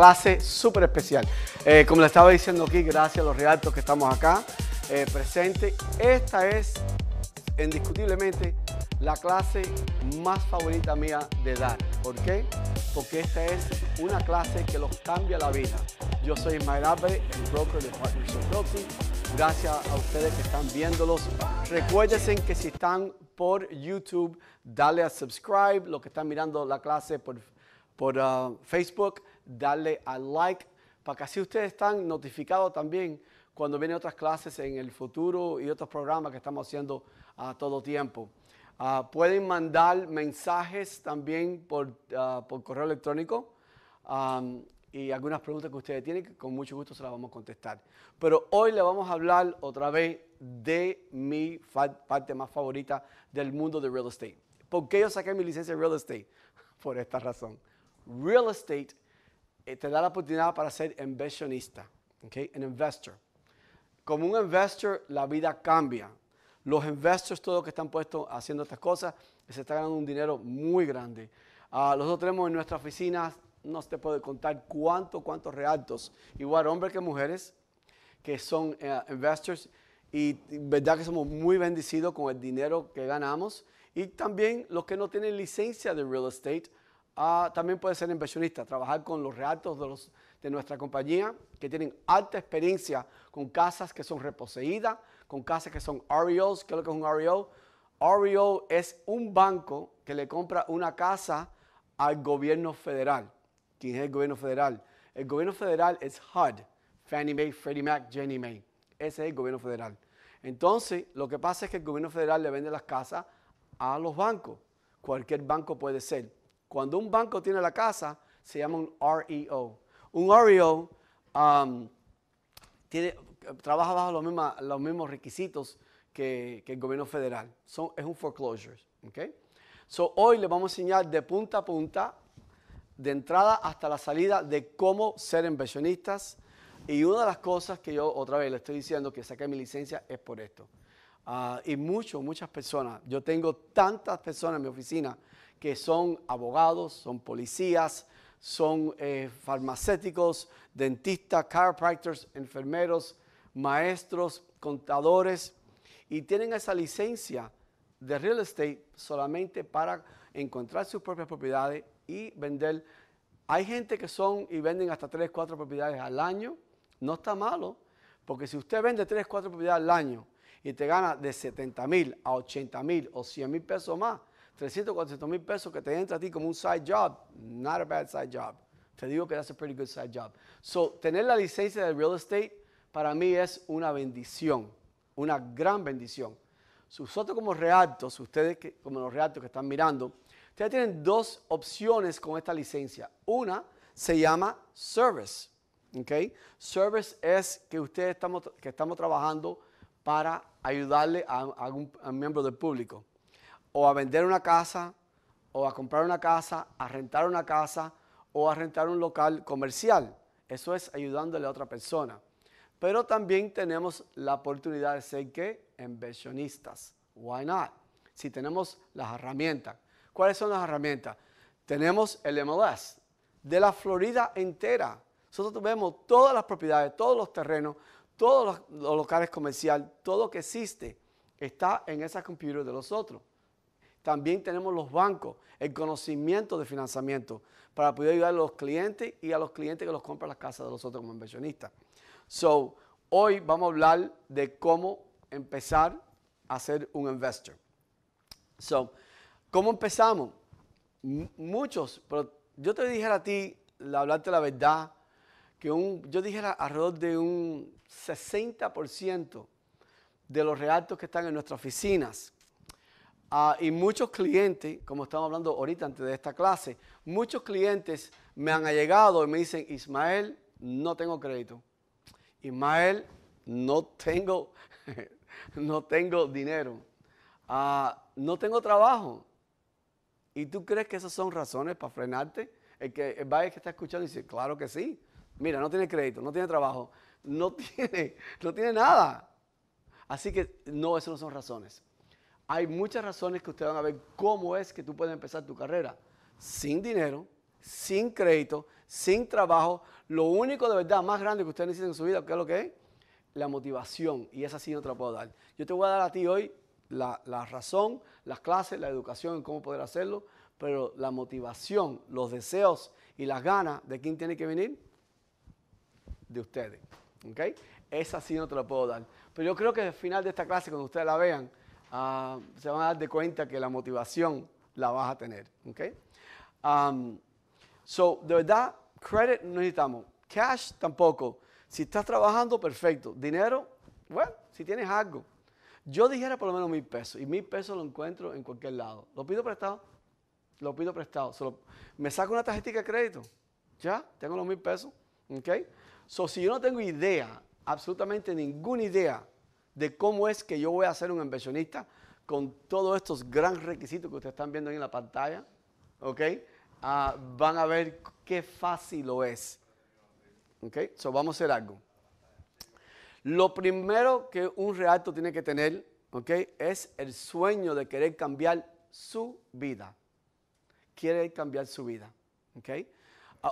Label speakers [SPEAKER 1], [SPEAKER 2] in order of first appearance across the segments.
[SPEAKER 1] clase súper especial. Eh, como le estaba diciendo aquí, gracias a los realtos que estamos acá eh, presentes, esta es indiscutiblemente la clase más favorita mía de dar. ¿Por qué? Porque esta es una clase que los cambia la vida. Yo soy Ismael el broker de Partnership Proxy. Gracias a ustedes que están viéndolos. Recuérdense que si están por YouTube, dale a subscribe. Los que están mirando la clase por, por ah, Facebook, darle al like para que así ustedes están notificados también cuando vienen otras clases en el futuro y otros programas que estamos haciendo a todo tiempo. Ah, pueden mandar mensajes también por, ah, correo electrónico y algunas preguntas que ustedes tienen, que con mucho gusto se las vamos a contestar. Pero hoy le vamos a hablar otra vez de mi parte más favorita del mundo de real estate. ¿Por qué yo saqué mi licencia de real estate? Por esta razón. Real estate eh, te da la oportunidad para ser inversionista, okay? an investor. Como un investor, la vida cambia. Los investors, todos los que están puestos haciendo estas cosas, se está ganando un dinero muy grande. Los ah, nosotros tenemos en nuestra oficina, no se puede contar cuánto cuántos realtos, igual hombres que mujeres, que son eh, investors. y verdad que somos muy bendecidos con el dinero que ganamos. Y también los que no tienen licencia de real estate, Ah, también puede ser inversionista, trabajar con los reactos de, de nuestra compañía que tienen alta experiencia con casas que son reposeídas, con casas que son REOs. ¿Qué es lo que es un REO? REO es un banco que le compra una casa al gobierno federal. ¿Quién es el gobierno federal? El gobierno federal es HUD, Fannie Mae, Freddie Mac, Jenny Mae. Ese es el gobierno federal. Entonces, lo que pasa es que el gobierno federal le vende las casas a los bancos. Cualquier banco puede ser. Cuando un banco tiene la casa, se llama un REO. Un REO um, tiene, trabaja bajo los, los mismos requisitos que, el gobierno federal. es un foreclosure. ¿okay? hoy les vamos a enseñar de punta a punta, de entrada hasta la salida, de cómo ser inversionistas. Y una de las cosas que yo otra vez le estoy diciendo que saqué mi licencia es por esto. Ah, y mucho muchas personas, yo tengo tantas personas en mi oficina que son abogados, son policías, son eh, farmacéuticos, dentistas, chiropractors, enfermeros, maestros, contadores y tienen esa licencia de real estate solamente para encontrar sus propias propiedades y vender. Hay gente que son y venden hasta 3, 4 propiedades al año. No está malo, porque si usted vende 3, 4 propiedades al año y te gana de 70 mil a 80 mil o 100 mil pesos más, 300, 400 mil pesos que te entra a ti como un side job, not a bad side job. Te digo que that's a pretty good side job. So, tener la licencia de real estate para mí es una bendición, una gran bendición. Nosotros como reactos, ustedes que, como los reactos que están mirando, ustedes tienen dos opciones con esta licencia. Una se llama service. ¿okay? Service es que ustedes estamos, que estamos trabajando para ayudarle a, algún miembro del público o a vender una casa, o a comprar una casa, a rentar una casa, o a rentar un local comercial. Eso es ayudándole a otra persona. Pero también tenemos la oportunidad de ser que inversionistas. Why not? Si tenemos las herramientas. ¿Cuáles son las herramientas? Tenemos el MLS de la Florida entera. Nosotros tenemos todas las propiedades, todos los terrenos, todos los, locales comerciales, todo lo que existe está en esa computadora de los otros. También tenemos los bancos, el conocimiento de financiamiento para poder ayudar a los clientes y a los clientes que los compran las casas de los otros como inversionistas. So, hoy vamos a hablar de cómo empezar a ser un investor. So, ¿cómo empezamos? muchos, pero yo te dijera a ti, hablarte la verdad, que un, yo dijera alrededor de un 60% de los reactos que están en nuestras oficinas Ah, y muchos clientes, como estamos hablando ahorita antes de esta clase, muchos clientes me han llegado y me dicen, Ismael, no tengo crédito. Ismael, no tengo, no tengo dinero. Ah, no tengo trabajo. ¿Y tú crees que esas son razones para frenarte? El que el que está escuchando dice, claro que sí. Mira, no tiene crédito, no tiene trabajo, no tiene, no tiene nada. Así que no, esas no son razones. Hay muchas razones que ustedes van a ver cómo es que tú puedes empezar tu carrera. Sin dinero, sin crédito, sin trabajo. Lo único de verdad más grande que ustedes necesitan en su vida, ¿qué es lo que es? La motivación. Y esa sí no te la puedo dar. Yo te voy a dar a ti hoy la, razón, las clases, la educación, cómo poder hacerlo. Pero la motivación, los deseos y las ganas de quién tiene que venir, de ustedes. ¿Ok? Esa sí no te la puedo dar. Pero yo creo que al final de esta clase, cuando ustedes la vean, Ah, se van a dar de cuenta que la motivación la vas a tener. ¿ok? Um, so, de verdad, credit no necesitamos. Cash tampoco. Si estás trabajando, perfecto. Dinero, bueno, si tienes algo. Yo dijera por lo menos mil pesos. Y mil pesos lo encuentro en cualquier lado. Lo pido prestado. Lo pido prestado. me saco una tarjetita de crédito. Ya, tengo los mil pesos. ¿Ok? So, si yo no tengo idea, absolutamente ninguna idea de cómo es que yo voy a ser un inversionista con todos estos gran requisitos que ustedes están viendo ahí en la pantalla, ¿ok? Ah, van a ver qué fácil lo es. ¿Ok? So vamos a hacer algo. Lo primero que un realto tiene que tener, ¿ok? Es el sueño de querer cambiar su vida. Quiere cambiar su vida, ¿ok?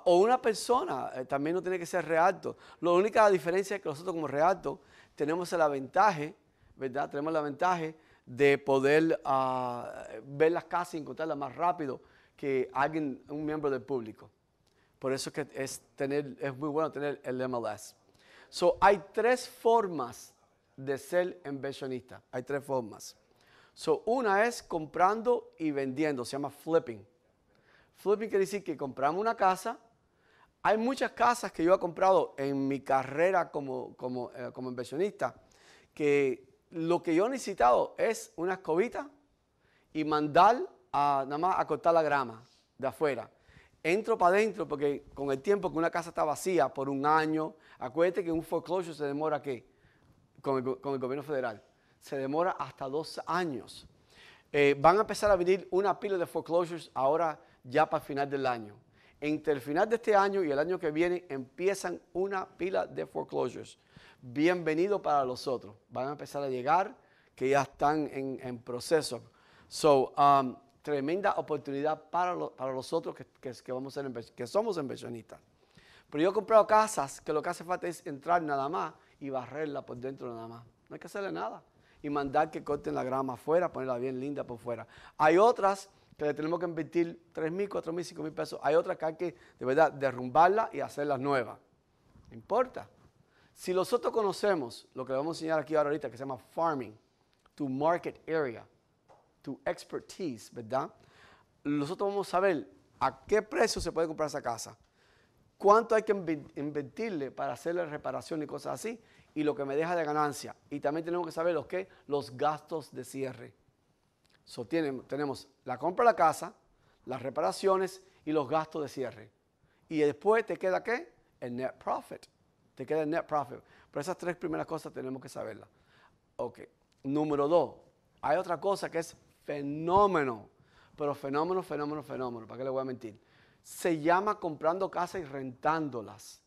[SPEAKER 1] O una persona, eh, también no tiene que ser realto. La única diferencia es que nosotros como realto tenemos el ventaja, ¿verdad? Tenemos la ventaja de poder ah, ver las casas y encontrarlas más rápido que alguien, un miembro del público. Por eso es que es muy bueno tener el MLS. So, hay tres formas de ser inversionista. Hay tres formas. So, una es comprando y vendiendo, se llama flipping. Flipping quiere decir que compramos una casa. Hay muchas casas que yo he comprado en mi carrera eh, como, inversionista que lo que yo he necesitado es una escobita y mandar a, nada más a cortar la grama de afuera. Entro para adentro porque con el tiempo que una casa está vacía por un año, acuérdate que un foreclosure se demora qué? Con el, gobierno federal. Se demora hasta dos años. Eh, van a empezar a venir una pila de foreclosures ahora ya para el final del año. Entre el final de este año y el año que viene empiezan una pila de foreclosures. Bienvenido para los otros. Van a empezar a llegar que ya están en, proceso. So, um, tremenda oportunidad para, para los otros que, que, vamos a que somos inversionistas. Pero yo he comprado casas que lo que hace falta es entrar nada más y barrerla por dentro nada más. No hay que hacerle nada. Y mandar que corten la grama afuera, ponerla bien linda por fuera. Hay otras que le tenemos que invertir 3.000, 4.000, 5.000 pesos. Hay otras que hay que, de verdad, derrumbarla y hacerlas nuevas. No importa. Si nosotros conocemos lo que le vamos a enseñar aquí ahora ahorita, que se llama farming, to market area, to expertise, ¿verdad? Nosotros vamos a saber a qué precio se puede comprar esa casa, cuánto hay que invertirle para hacerle reparación y cosas así, y lo que me deja de ganancia. Y también tenemos que saber los, ¿qué? los gastos de cierre. So, tenemos la compra de la casa, las reparaciones y los gastos de cierre. Y después te queda qué? El net profit. Te queda el net profit. Pero esas tres primeras cosas tenemos que saberlas. Ok. Número dos. Hay otra cosa que es fenómeno. Pero fenómeno, fenómeno, fenómeno. ¿Para qué le voy a mentir? Se llama comprando casas y rentándolas.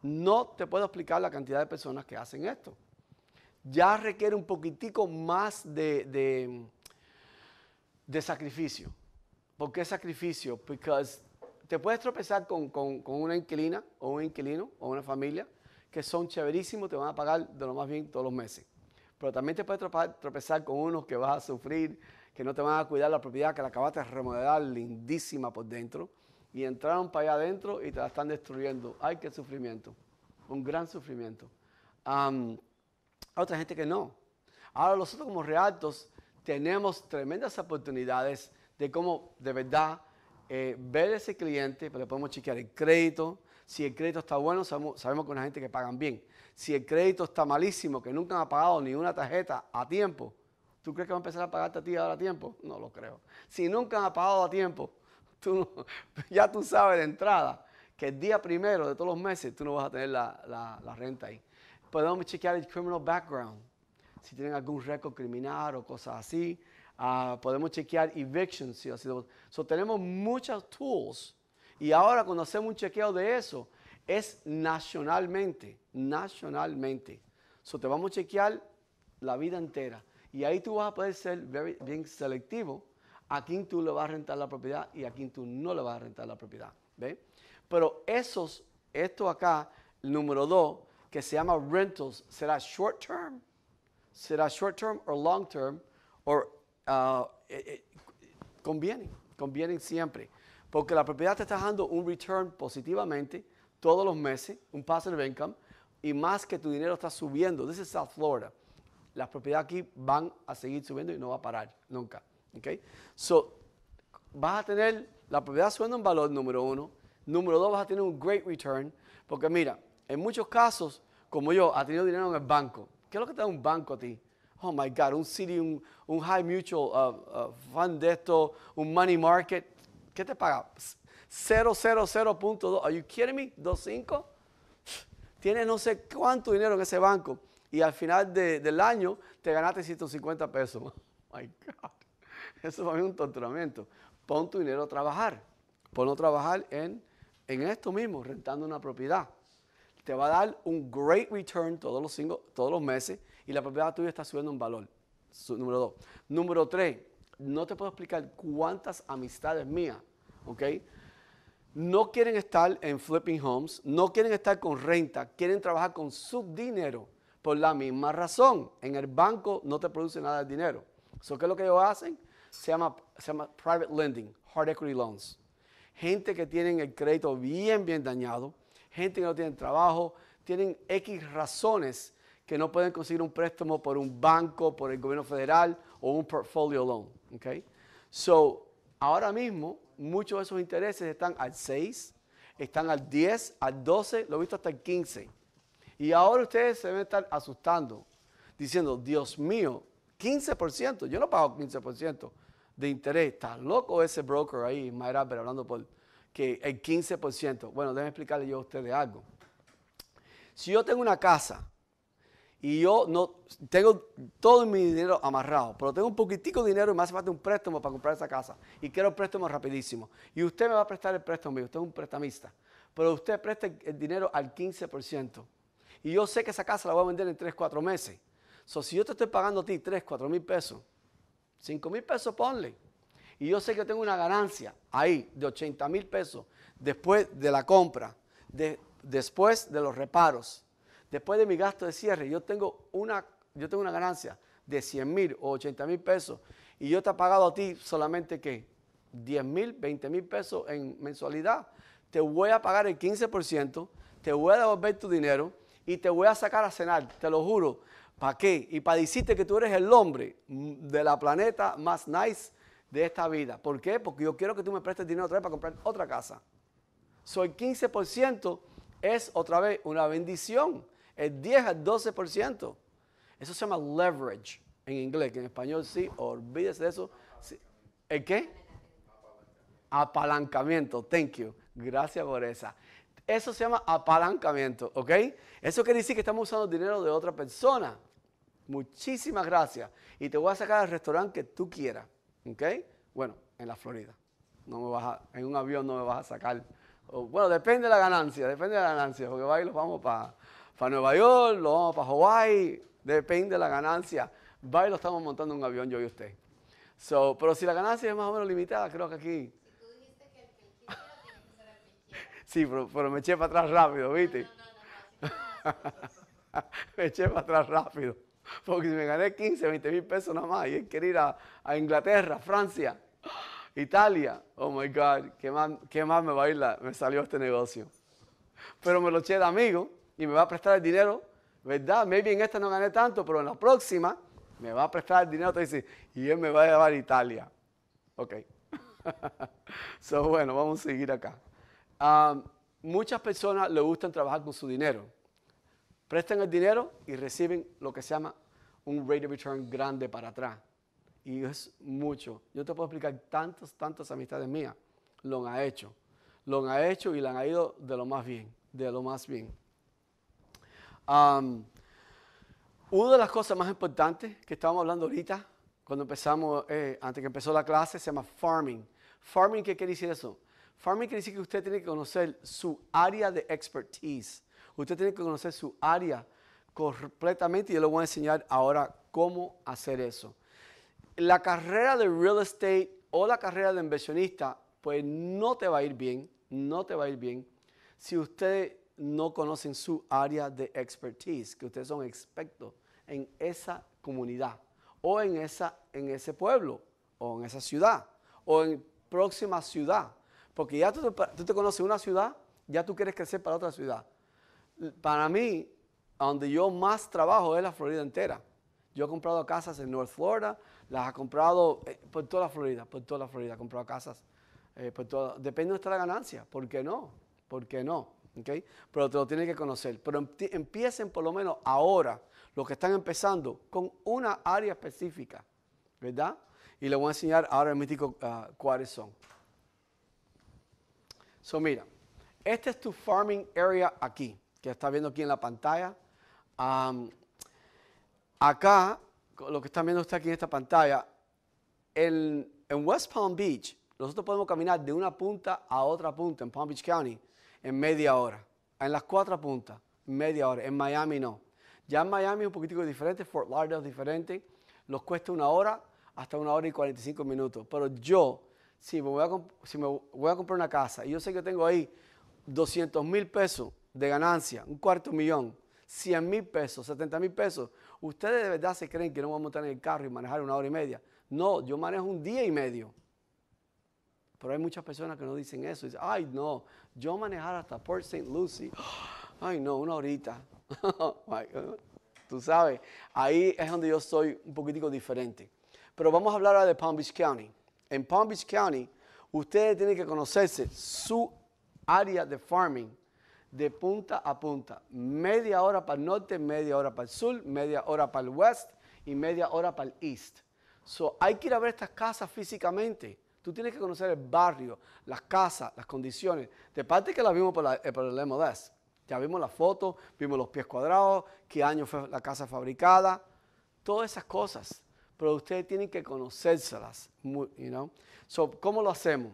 [SPEAKER 1] No te puedo explicar la cantidad de personas que hacen esto. Ya requiere un poquitico más de de sacrificio. ¿Por qué sacrificio? Porque te puedes tropezar con, una inquilina o un inquilino o una familia que son chéverísimos, te van a pagar de lo más bien todos los meses. Pero también te puedes tropezar, con unos que vas a sufrir, que no te van a cuidar la propiedad, que la acabaste de remodelar lindísima por dentro y entraron para allá adentro y te la están destruyendo. ¡Ay, qué sufrimiento! Un gran sufrimiento. otra gente que no. Ahora nosotros como realtos tenemos tremendas oportunidades de cómo de verdad eh, ver ese cliente, pero pues podemos chequear el crédito. Si el crédito está bueno, sabemos, que con la gente que pagan bien. Si el crédito está malísimo, que nunca han pagado ni una tarjeta a tiempo, ¿tú crees que va a empezar a pagarte a ti ahora a tiempo? No lo creo. Si nunca han pagado a tiempo, ya tú sabes de entrada que el día primero de todos los meses tú no vas a tener la, la renta ahí. Podemos pues chequear el criminal background si tienen algún récord criminal o cosas así. Ah, podemos chequear evictions. So, tenemos muchas tools. Y ahora cuando hacemos un chequeo de eso, es nacionalmente, nacionalmente. So, te vamos a chequear la vida entera. Y ahí tú vas a poder ser very, bien selectivo a quién tú le vas a rentar la propiedad y a quién tú no le vas a rentar la propiedad. Pero esos, esto acá, el número dos, que se llama rentals, será short term será short term o long term, o uh, eh, eh, conviene siempre, porque la propiedad te está dando un return positivamente todos los meses, un passive income, y más que tu dinero está subiendo. This is South Florida. Las propiedades aquí van a seguir subiendo y no va a parar nunca. Okay? So, vas a tener la propiedad subiendo en valor, número uno. Número dos, vas a tener un great return. Porque mira, en muchos casos, como yo, ha tenido dinero en el banco ¿Qué es lo que te da un banco a ti? Oh my God, un City, un, High Mutual uh, uh, un de esto, un Money Market. ¿Qué te paga? 000.2. ¿Are you kidding me? 2.5. Tienes no sé cuánto dinero en ese banco. Y al final del año te ganaste 150 pesos. Oh my God. Eso para mí un torturamiento. Pon tu dinero a trabajar. Ponlo a trabajar en, en esto mismo, rentando una propiedad te va a dar un great return todos los, todos los meses y la propiedad tuya está subiendo en valor. número dos. Número tres, no te puedo explicar cuántas amistades mías, ¿ok? No quieren estar en flipping homes, no quieren estar con renta, quieren trabajar con su dinero por la misma razón. En el banco no te produce nada de dinero. So, ¿Qué es lo que ellos hacen? Se llama, se llama private lending, hard equity loans. Gente que tienen el crédito bien, bien dañado, gente que no tiene trabajo, tienen X razones que no pueden conseguir un préstamo por un banco, por el gobierno federal o un portfolio loan. Okay? So, ahora mismo muchos de esos intereses están al 6, están al 10, al 12, lo he visto hasta el 15. Y ahora ustedes se deben estar asustando, diciendo, Dios mío, 15%, yo no pago 15% de interés, está loco ese broker ahí, Mayra, pero hablando por que el 15%. Bueno, déjenme explicarle yo a ustedes algo. Si yo tengo una casa y yo no tengo todo mi dinero amarrado, pero tengo un poquitico de dinero y me hace falta un préstamo para comprar esa casa y quiero el préstamo rapidísimo. Y usted me va a prestar el préstamo, mío, usted es un prestamista, pero usted presta el dinero al 15%. Y yo sé que esa casa la voy a vender en 3, 4 meses. So, si yo te estoy pagando a ti 3, 4 mil pesos, 5 mil pesos ponle y yo sé que tengo una ganancia ahí de 80 mil pesos después de la compra, de, después de los reparos, después de mi gasto de cierre, yo tengo una, yo tengo una ganancia de 100 mil o 80 mil pesos y yo te he pagado a ti solamente que 10 mil, 20 mil pesos en mensualidad, te voy a pagar el 15%, te voy a devolver tu dinero y te voy a sacar a cenar, te lo juro. ¿Para qué? Y para decirte que tú eres el hombre de la planeta más nice de esta vida. ¿Por qué? Porque yo quiero que tú me prestes dinero otra vez para comprar otra casa. Soy 15% es otra vez una bendición. El 10 al 12%. Eso se llama leverage en inglés, que en español sí, olvídese de eso. ¿El qué? Apalancamiento. Thank you. Gracias por esa. Eso se llama apalancamiento, ¿ok? Eso quiere decir que estamos usando dinero de otra persona. Muchísimas gracias. Y te voy a sacar al restaurante que tú quieras. ¿Ok? Bueno, en la Florida. No me vas en un avión no me vas a sacar. bueno, depende de la ganancia, depende de la ganancia, porque va y vamos para Nueva York, los vamos para Hawaii depende de la ganancia. Va lo estamos montando en un avión yo y usted. pero si la ganancia es más o menos limitada, creo que aquí. Si Sí, pero, me eché para atrás rápido, ¿viste? me eché para atrás rápido. porque si me gané 15, 20 mil pesos nada más y él quiere ir a, Inglaterra, Francia, Italia, oh my God, ¿qué más, me va a ir me salió este negocio? Pero me lo eché de amigo y me va a prestar el dinero, ¿verdad? Maybe en esta no gané tanto, pero en la próxima me va a prestar el dinero, y él me va a llevar a Italia. Ok. so, bueno, vamos a seguir acá. Ah, muchas personas le gustan trabajar con su dinero. Prestan el dinero y reciben lo que se llama un rate of return grande para atrás. Y es mucho. Yo te puedo explicar tantas, tantas amistades mías lo han hecho. Lo han hecho y la han ido de lo más bien, de lo más bien. una de las cosas más importantes que estábamos hablando ahorita, cuando empezamos, eh, antes que empezó la clase, se llama farming. Farming, ¿qué quiere decir eso? Farming quiere decir que usted tiene que conocer su área de expertise. Usted tiene que conocer su área completamente y yo les voy a enseñar ahora cómo hacer eso. La carrera de real estate o la carrera de inversionista, pues no te va a ir bien, no te va a ir bien si ustedes no conocen su área de expertise, que ustedes son expertos en esa comunidad o en, esa, en ese pueblo o en esa ciudad o en próxima ciudad. Porque ya tú, tú te conoces una ciudad, ya tú quieres crecer para otra ciudad. Para mí, donde yo más trabajo es la Florida entera. Yo he comprado casas en North Florida, las he comprado eh, por toda la Florida, por toda la Florida, he comprado casas. Eh, por toda, depende de nuestra ganancia, ¿por qué no? ¿Por qué no? ¿Okay? Pero te lo tienen que conocer. Pero empiecen por lo menos ahora, los que están empezando, con una área específica, ¿verdad? Y les voy a enseñar ahora el mítico ah, cuáles son. So, mira, este es tu farming area aquí, que está viendo aquí en la pantalla acá, lo que están viendo usted aquí en esta pantalla, en West Palm Beach, nosotros podemos caminar de una punta a otra punta en Palm Beach County en media hora. En las cuatro puntas, media hora. En Miami no. Ya en Miami es un poquitico diferente, Fort Lauderdale es diferente. Los cuesta una hora hasta una hora y 45 minutos. Pero yo, si me voy a, si me voy a comprar una casa y yo sé que tengo ahí 200 mil pesos de ganancia, un cuarto millón, 100 mil pesos, 70 mil pesos. Ustedes de verdad se creen que no vamos a montar en el carro y manejar una hora y media. No, yo manejo un día y medio. Pero hay muchas personas que no dicen eso. Dicen, ay, no, yo manejar hasta Port St. Lucie. Ay, no, una horita. Tú sabes, ahí es donde yo soy un poquitico diferente. Pero vamos a hablar ahora de Palm Beach County. En Palm Beach County, ustedes tienen que conocerse su área de farming de punta a punta. Media hora para el norte, media hora para el sur, media hora para el west y media hora para el east. So, hay que ir a ver estas casas físicamente. Tú tienes que conocer el barrio, las casas, las condiciones. De parte que las vimos por, el eh, por el e Ya vimos las fotos, vimos los pies cuadrados, qué año fue la casa fabricada, todas esas cosas. Pero ustedes tienen que conocérselas, you know? so, ¿Cómo lo hacemos?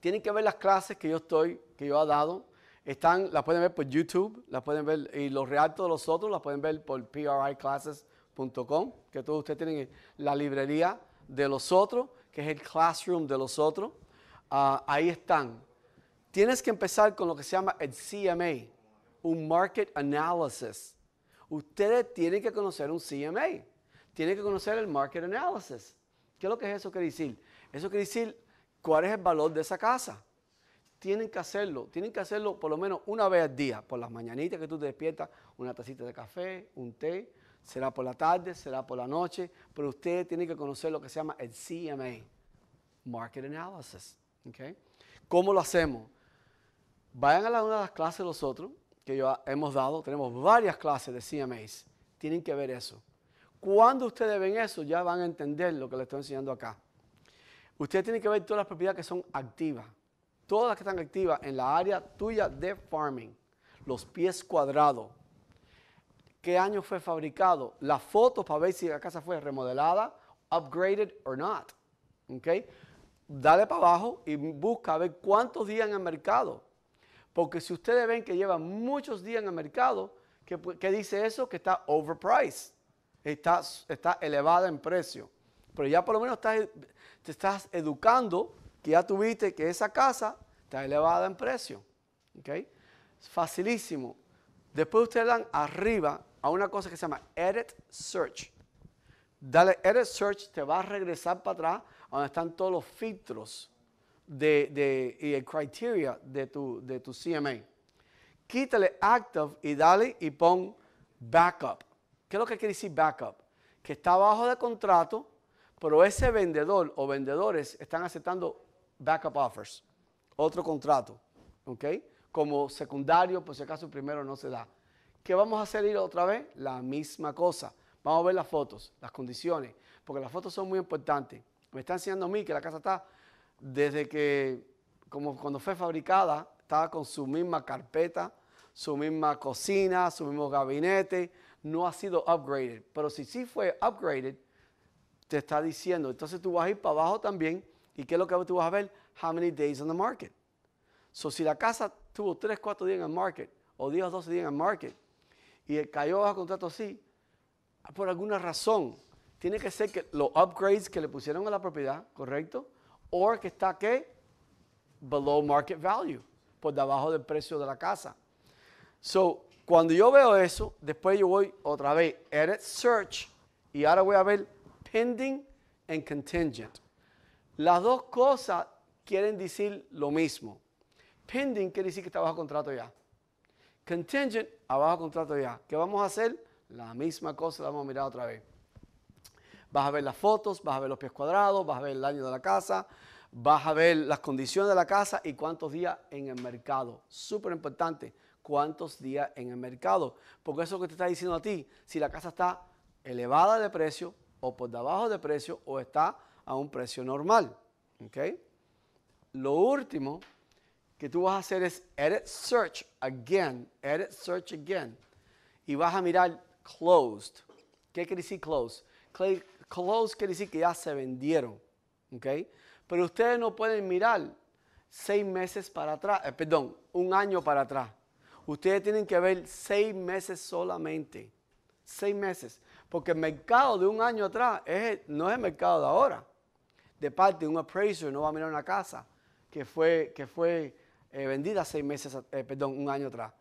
[SPEAKER 1] Tienen que ver las clases que yo estoy, que yo he dado, están, las pueden ver por YouTube, la pueden ver, y los reactos de los otros las pueden ver por priclasses.com, que todos ustedes tienen la librería de los otros, que es el classroom de los otros. Ah, ahí están. Tienes que empezar con lo que se llama el CMA, un Market Analysis. Ustedes tienen que conocer un CMA, tienen que conocer el Market Analysis. ¿Qué es lo que es eso quiere decir? Eso quiere decir cuál es el valor de esa casa tienen que hacerlo, tienen que hacerlo por lo menos una vez al día, por las mañanitas que tú te despiertas, una tacita de café, un té, será por la tarde, será por la noche, pero ustedes tienen que conocer lo que se llama el CMA, Market Analysis. ¿okay? ¿Cómo lo hacemos? Vayan a una de las clases de los que ya hemos dado, tenemos varias clases de CMAs, tienen que ver eso. Cuando ustedes ven eso, ya van a entender lo que les estoy enseñando acá. Ustedes tienen que ver todas las propiedades que son activas todas las que están activas en la área tuya de farming, los pies cuadrados, qué año fue fabricado, las fotos para ver si la casa fue remodelada, upgraded or not. ¿Okay? Dale para abajo y busca a ver cuántos días en el mercado. Porque si ustedes ven que lleva muchos días en el mercado, ¿qué, dice eso? Que está overpriced, está, está elevada en precio. Pero ya por lo menos te estás educando que ya tuviste que esa casa está elevada en precio. ¿Ok? facilísimo. Después ustedes dan arriba a una cosa que se llama Edit Search. Dale Edit Search, te va a regresar para atrás donde están todos los filtros de, y el criteria de tu, de tu CMA. Quítale Active y dale y pon Backup. ¿Qué es lo que quiere decir Backup? Que está abajo de contrato, pero ese vendedor o vendedores están aceptando backup offers, otro contrato, ¿ok? Como secundario, por si acaso el primero no se da. ¿Qué vamos a hacer ir otra vez? La misma cosa. Vamos a ver las fotos, las condiciones, porque las fotos son muy importantes. Me está enseñando a mí que la casa está desde que, como cuando fue fabricada, estaba con su misma carpeta, su misma cocina, su mismo gabinete, no ha sido upgraded. Pero si sí fue upgraded, te está diciendo, entonces tú vas a ir para abajo también ¿Y qué es lo que tú vas a ver? How many days on the market. So, si la casa tuvo 3, 4 días en el market, o 10 12 días en el market, y cayó bajo contrato así, por alguna razón, tiene que ser que los upgrades que le pusieron a la propiedad, ¿correcto? O que está ¿qué? below market value, por debajo del precio de la casa. So, cuando yo veo eso, después yo voy otra vez, edit search, y ahora voy a ver pending and contingent. Las dos cosas quieren decir lo mismo. Pending quiere decir que está bajo contrato ya. Contingent, abajo contrato ya. ¿Qué vamos a hacer? La misma cosa, la vamos a mirar otra vez. Vas a ver las fotos, vas a ver los pies cuadrados, vas a ver el año de la casa, vas a ver las condiciones de la casa y cuántos días en el mercado. Súper importante, cuántos días en el mercado. Porque eso que te está diciendo a ti, si la casa está elevada de precio o por debajo de precio o está a un precio normal. Lo último que tú vas a hacer es edit search again, edit search again, y vas a mirar closed. ¿Qué quiere decir closed? Closed quiere decir que ya se vendieron. Pero ustedes no pueden mirar seis meses para atrás, eh, perdón, un año para atrás. Ustedes tienen que ver seis meses solamente. Seis meses. Porque el mercado de un año atrás no es el mercado de ahora de parte de un appraiser no va a mirar una casa que fue, que fue eh, vendida seis meses, eh, perdón, un año atrás.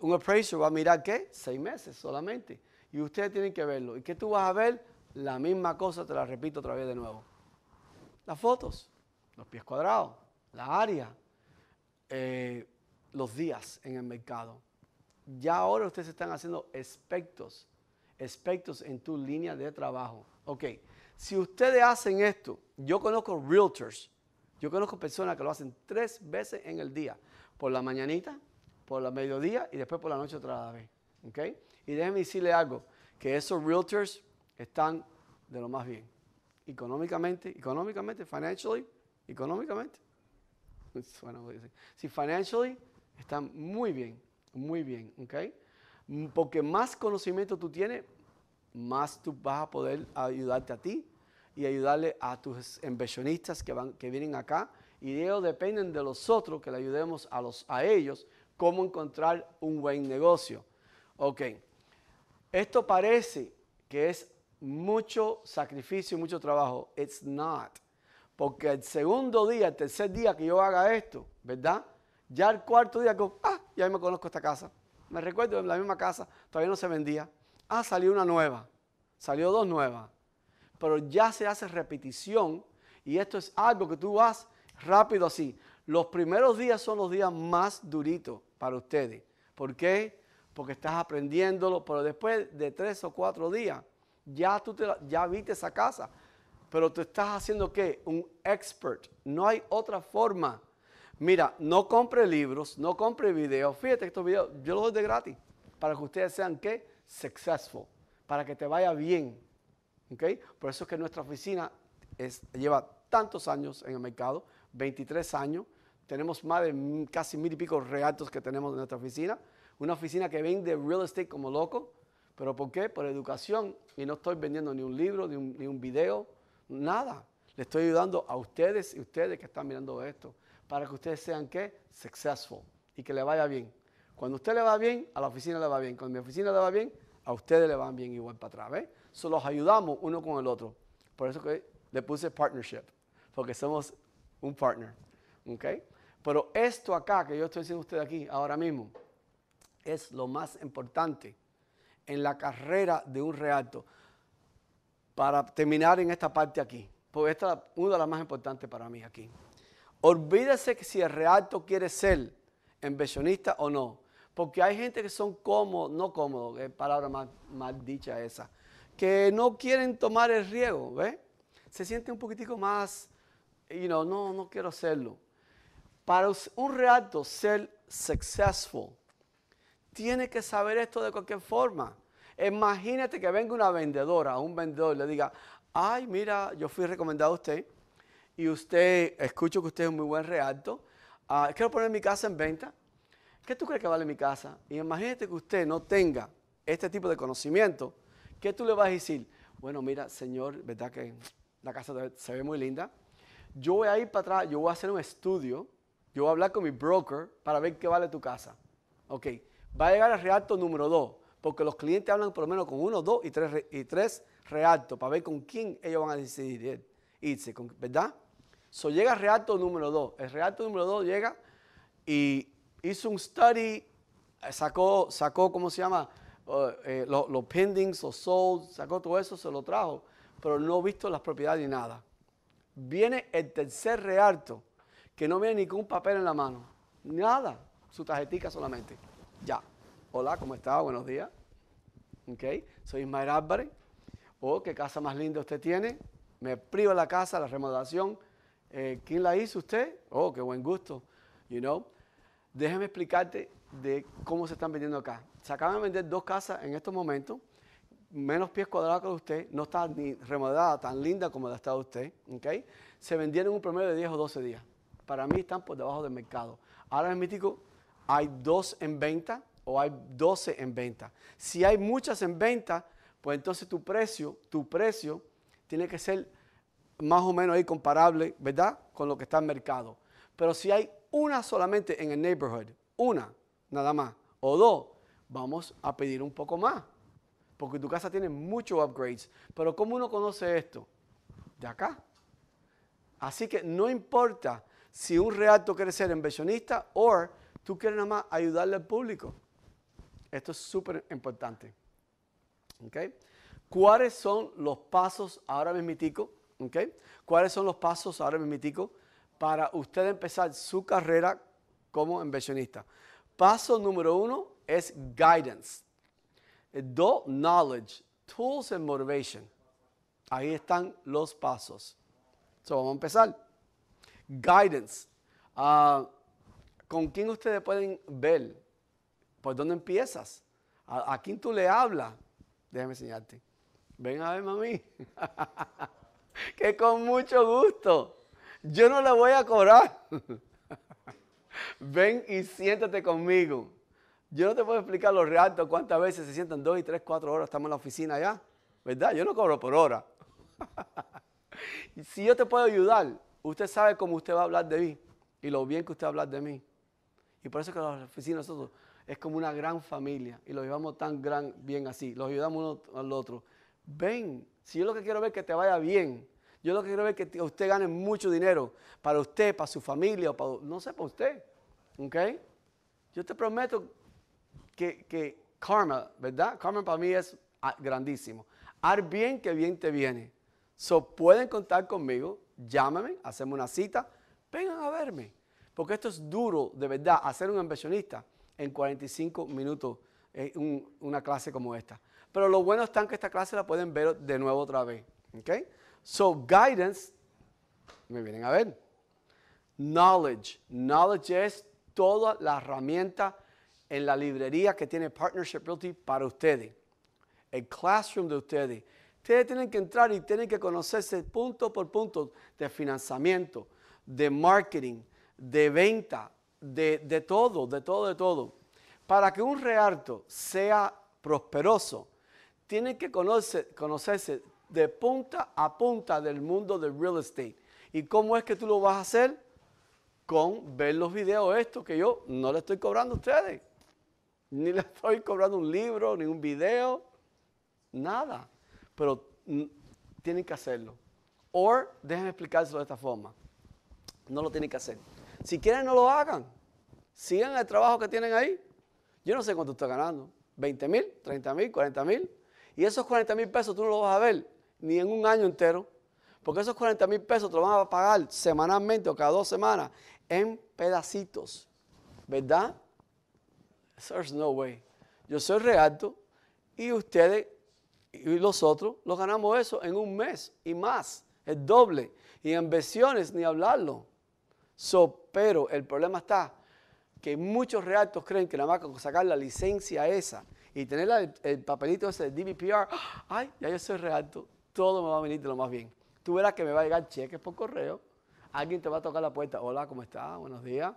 [SPEAKER 1] un appraiser va a mirar qué? Seis meses solamente. Y ustedes tienen que verlo. ¿Y qué tú vas a ver? La misma cosa, te la repito otra vez de nuevo. Las fotos, los pies cuadrados, la área, eh, los días en el mercado. Ya ahora ustedes están haciendo espectos aspectos en tu línea de trabajo. Ok. Si ustedes hacen esto, yo conozco realtors, yo conozco personas que lo hacen tres veces en el día, por la mañanita, por la mediodía y después por la noche otra vez. ¿okay? Y déjenme decirle algo, que esos realtors están de lo más bien, económicamente, económicamente, financially, económicamente. si financially están muy bien, muy bien, ¿ok? Porque más conocimiento tú tienes, más tú vas a poder ayudarte a ti y ayudarle a tus inversionistas que, van, que vienen acá. Y ellos dependen de los otros que le ayudemos a, los, a ellos cómo encontrar un buen negocio. Ok, esto parece que es mucho sacrificio y mucho trabajo. It's not. Porque el segundo día, el tercer día que yo haga esto, ¿verdad? Ya el cuarto día, ah, ya me conozco esta casa. Me recuerdo en la misma casa, todavía no se vendía. Ah, salió una nueva, salió dos nuevas, pero ya se hace repetición y esto es algo que tú vas rápido así. Los primeros días son los días más duritos para ustedes. ¿Por qué? Porque estás aprendiéndolo, pero después de tres o cuatro días ya tú ya viste esa casa, pero tú estás haciendo qué? Un expert. No hay otra forma. Mira, no compre libros, no compre videos. Fíjate que estos videos yo los doy de gratis para que ustedes sean qué? successful, para que te vaya bien. ¿okay? Por eso es que nuestra oficina lleva tantos años en el mercado, 23 años. Tenemos más de casi mil y pico reactos que tenemos en nuestra oficina. Una oficina que vende real estate como loco. ¿Pero por qué? Por educación. Y no estoy vendiendo ni un libro, ni un, video, nada. Le estoy ayudando a ustedes y ustedes que están mirando esto para que ustedes sean qué? Successful y que le vaya bien. Cuando usted le va bien, a la oficina le va bien. Cuando mi oficina le va bien, a ustedes le van bien igual para atrás. Solo ayudamos uno con el otro. Por eso que le puse partnership, porque somos un partner. Pero esto acá que yo estoy diciendo a usted aquí ahora mismo es lo más importante en la carrera de un realto. Para terminar en esta parte aquí, porque esta es una de las más importantes para mí aquí. Olvídese que si el realto quiere ser inversionista o no. Porque hay gente que son cómodos, no cómodos, es palabra más dicha esa, que no quieren tomar el riesgo, ¿ves? Se siente un poquitico más, you know, no, no quiero hacerlo. Para un reacto ser successful, tiene que saber esto de cualquier forma. Imagínate que venga una vendedora, un vendedor, y le diga, ay, mira, yo fui recomendado a usted y usted, escucho que usted es un muy buen reacto, ah, quiero poner mi casa en venta ¿qué tú crees que vale mi casa? Y imagínate que usted no tenga este tipo de conocimiento, ¿qué tú le vas a decir? Bueno, mira, señor, ¿verdad que la casa se ve muy linda? Yo voy a ir para atrás, yo voy a hacer un estudio, yo voy a hablar con mi broker para ver qué vale tu casa. Ok, va a llegar el reacto número dos, porque los clientes hablan por lo menos con uno, dos y tres, y tres para ver con quién ellos van a decidir irse, ¿verdad? So llega el reacto número dos, el reacto número dos llega y hizo un study, eh, sacó, sacó ¿cómo se llama? Oh, eh, los pendings, los sold, sacó todo eso, se lo trajo, pero no he visto las propiedades ni nada. Viene el tercer realto que no viene ningún papel en la mano, nada, su tarjetica solamente. Ya. Hola, ¿cómo está? Buenos días. Ok, soy Ismael Álvarez. Oh, qué casa más linda usted tiene. Me priva la casa, la remodelación. Eh, ¿Quién la hizo usted? Oh, qué buen gusto. You know, déjame explicarte de cómo se están vendiendo acá. Se acaban de vender dos casas en estos momentos, menos pies cuadrados que usted, no está ni remodelada tan linda como la está usted, ¿ok? Se vendieron un promedio de 10 o 12 días. Para mí están por debajo del mercado. Ahora en Mítico hay dos en venta o hay 12 en venta. Si hay muchas en venta, pues entonces tu precio, tu precio tiene que ser más o menos ahí comparable, ¿verdad? Con lo que está en mercado. Pero si hay una solamente en el neighborhood, una nada más, o dos, vamos a pedir un poco más, porque tu casa tiene muchos upgrades. Pero ¿cómo uno conoce esto? De acá. Así que no importa si un realto quiere ser inversionista o tú quieres nada más ayudarle al público. Esto es súper importante. ¿Okay? ¿Cuáles son los pasos ahora mismitico? ¿Okay? ¿Cuáles son los pasos ahora mismitico para usted empezar su carrera como inversionista. Paso número uno es guidance. Do knowledge, tools and motivation. Ahí están los pasos. So, vamos a empezar. Guidance. Ah, ¿Con quién ustedes pueden ver? ¿Por dónde empiezas? ¿A, quién tú le hablas? Déjame enseñarte. Ven a ver, mami. que con mucho gusto yo no le voy a cobrar. Ven y siéntate conmigo. Yo no te puedo explicar los realtos cuántas veces se sientan dos y tres, cuatro horas, estamos en la oficina ya, ¿verdad? Yo no cobro por hora. si yo te puedo ayudar, usted sabe cómo usted va a hablar de mí y lo bien que usted va a hablar de mí. Y por eso que la oficina nosotros es como una gran familia y lo llevamos tan gran, bien así, lo ayudamos uno al otro. Ven, si yo lo que quiero ver es que te vaya bien, yo lo que quiero es que usted gane mucho dinero para usted, para su familia, para, no sé, para usted. ¿Ok? Yo te prometo que, que karma, ¿verdad? Karma para mí es ah, grandísimo. Haz bien que bien te viene. So, pueden contar conmigo, llámame, hacemos una cita, vengan a verme. Porque esto es duro, de verdad, hacer un inversionista en 45 minutos en eh, una clase como esta. Pero lo bueno es que esta clase la pueden ver de nuevo otra vez. ¿OK? So guidance, me vienen a ver. Knowledge. Knowledge es toda la herramienta en la librería que tiene Partnership Realty para ustedes. El classroom de ustedes. Ustedes tienen que entrar y tienen que conocerse punto por punto de financiamiento, de marketing, de venta, de, todo, de todo, de todo. Para que un realto sea prosperoso, tienen que conocerse de punta a punta del mundo del real estate. ¿Y cómo es que tú lo vas a hacer? Con ver los videos estos que yo no le estoy cobrando a ustedes. Ni le estoy cobrando un libro, ni un video, nada. Pero mm, tienen que hacerlo. O déjenme explicárselo de esta forma. No lo tienen que hacer. Si quieren, no lo hagan. Sigan el trabajo que tienen ahí. Yo no sé cuánto está ganando. 20 mil, 30 mil, 40 mil. Y esos 40 mil pesos tú no los vas a ver ni en un año entero, porque esos 40 mil pesos te lo van a pagar semanalmente o cada dos semanas en pedacitos, ¿verdad? There's no way. Yo soy realto y ustedes y los otros lo ganamos eso en un mes y más, el doble. Y en versiones ni hablarlo. So, pero el problema está que muchos reactos creen que nada más con sacar la licencia esa y tener el, papelito ese de DVPR ¡ah! ay, ya yo soy realto todo me va a venir de lo más bien. Tú verás que me va a llegar cheques por correo, alguien te va a tocar la puerta, hola, ¿cómo estás? Buenos días,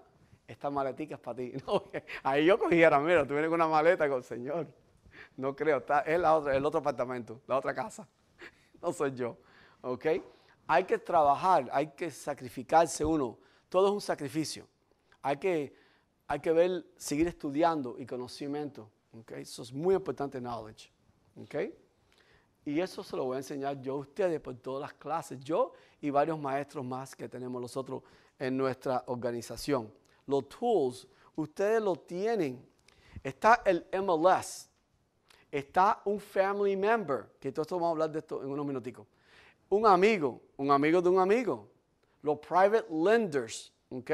[SPEAKER 1] esta maletica es para ti. ahí yo cogiera, mira, tú vienes con una maleta, con señor, no creo, está, es la otra, el otro apartamento, la otra casa, no soy yo, ¿ok? Hay que trabajar, hay que sacrificarse uno, todo es un sacrificio, hay que, hay que ver, seguir estudiando y conocimiento, ¿ok? Eso es muy importante, knowledge, ¿ok? Y eso se lo voy a enseñar yo a ustedes por todas las clases, yo y varios maestros más que tenemos nosotros en nuestra organización. Los tools, ustedes lo tienen. Está el MLS, está un family member, que todos vamos a hablar de esto en unos minuticos. Un amigo, un amigo de un amigo. Los private lenders, ¿ok?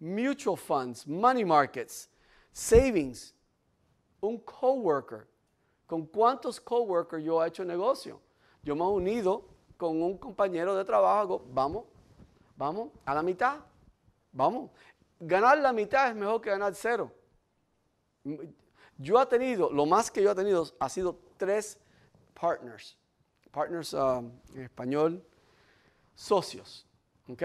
[SPEAKER 1] Mutual funds, money markets, savings, un coworker, ¿Con cuántos coworkers yo he hecho negocio? Yo me he unido con un compañero de trabajo, vamos, vamos, a la mitad, vamos. Ganar la mitad es mejor que ganar cero. Yo he tenido, lo más que yo he tenido ha sido tres partners, partners um, en español, socios, ¿ok?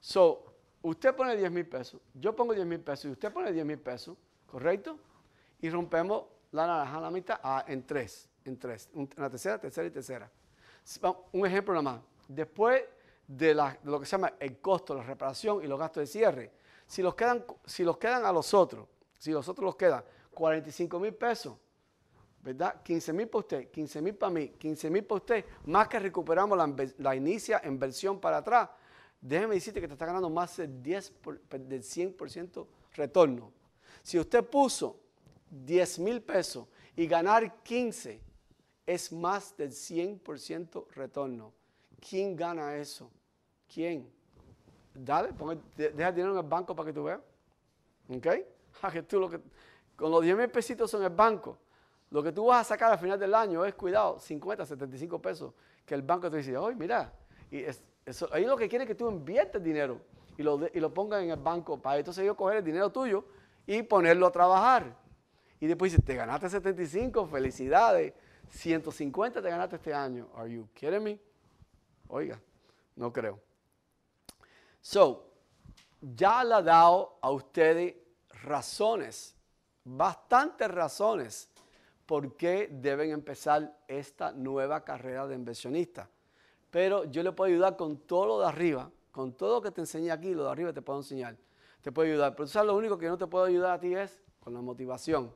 [SPEAKER 1] So, usted pone 10 mil pesos, yo pongo 10 mil pesos y usted pone 10 mil pesos, ¿correcto? Y rompemos la naranja a la mitad, ah, en tres, en tres, la tercera, tercera y tercera. Un ejemplo nada más. Después de, lo que se llama el costo, la reparación y los gastos de cierre, si los quedan, si los quedan a los otros, si los otros los quedan 45 mil pesos, ¿verdad? 15 mil para usted, 15 mil para mí, 15 mil para usted, más que recuperamos la, inicia en versión para atrás, déjeme decirte que te está ganando más del, 10 del 100% retorno. Si usted puso 10 mil pesos y ganar 15 es más del 100% retorno. ¿Quién gana eso? ¿Quién? Dale, deja el dinero en el banco para que tú veas. ¿Ok? tú lo con los 10 mil pesitos en el banco, lo que tú vas a sacar al final del año es, cuidado, 50, 75 pesos, que el banco te dice, oye, mira, y eso, ahí lo que quiere es que tú inviertes dinero y lo, y lo pongas en el banco para entonces yo coger el dinero tuyo y ponerlo a trabajar. Y después dice, te ganaste 75, felicidades. 150 te ganaste este año. Are you kidding me? Oiga, no creo. So, ya le ha dado a ustedes razones, bastantes razones, por qué deben empezar esta nueva carrera de inversionista. Pero yo le puedo ayudar con todo lo de arriba, con todo lo que te enseñé aquí, lo de arriba te puedo enseñar. Te puedo ayudar. Pero tú sabes, lo único que no te puedo ayudar a ti es con la motivación.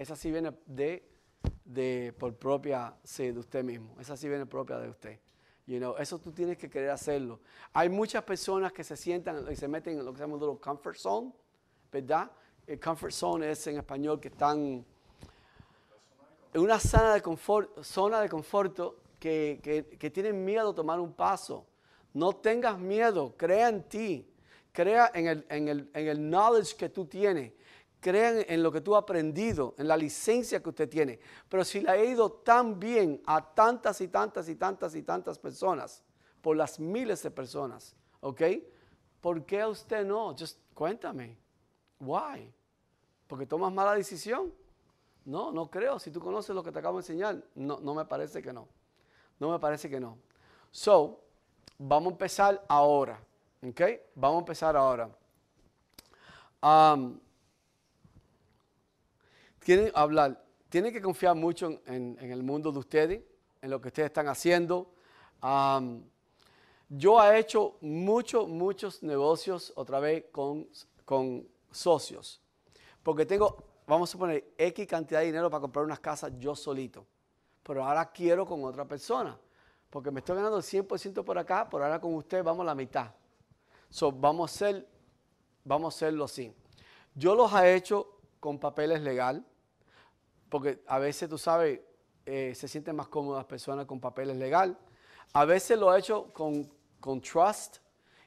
[SPEAKER 1] Esa sí viene de, por propia, de usted mismo. Esa sí viene propia de usted. You eso tú tienes que querer hacerlo. Hay muchas personas que se sientan y se meten en lo que se llama little comfort zone, ¿verdad? El comfort zone es en español que están en una zona de confort, zona de que, que, tienen miedo a tomar un paso. No tengas miedo, crea en ti, crea en el, en en el knowledge que tú tienes, crean en lo que tú has aprendido, en la licencia que usted tiene. Pero si le ha ido tan bien a tantas y tantas y tantas y tantas personas, por las miles de personas, ¿ok? ¿Por qué a usted no? Just cuéntame. Why? Porque tomas mala decisión. No, no creo. Si tú conoces lo que te acabo de enseñar, no, no me parece que no. No me parece que no. So, vamos a empezar ahora. ¿Ok? Vamos a empezar ahora. Um, tienen que confiar mucho en, el mundo de ustedes, en lo que ustedes están haciendo. yo he hecho muchos, muchos negocios otra vez con, socios, porque tengo, vamos a poner, X cantidad de dinero para comprar unas casas yo solito, pero ahora quiero con otra persona, porque me estoy ganando el 100% por acá, pero ahora con ustedes vamos a la mitad. So, vamos a ser, vamos a hacerlo así. Yo los he hecho con papeles legales porque a veces, tú sabes, eh, se sienten más cómodas personas con papeles legal. A veces lo he hecho con, trust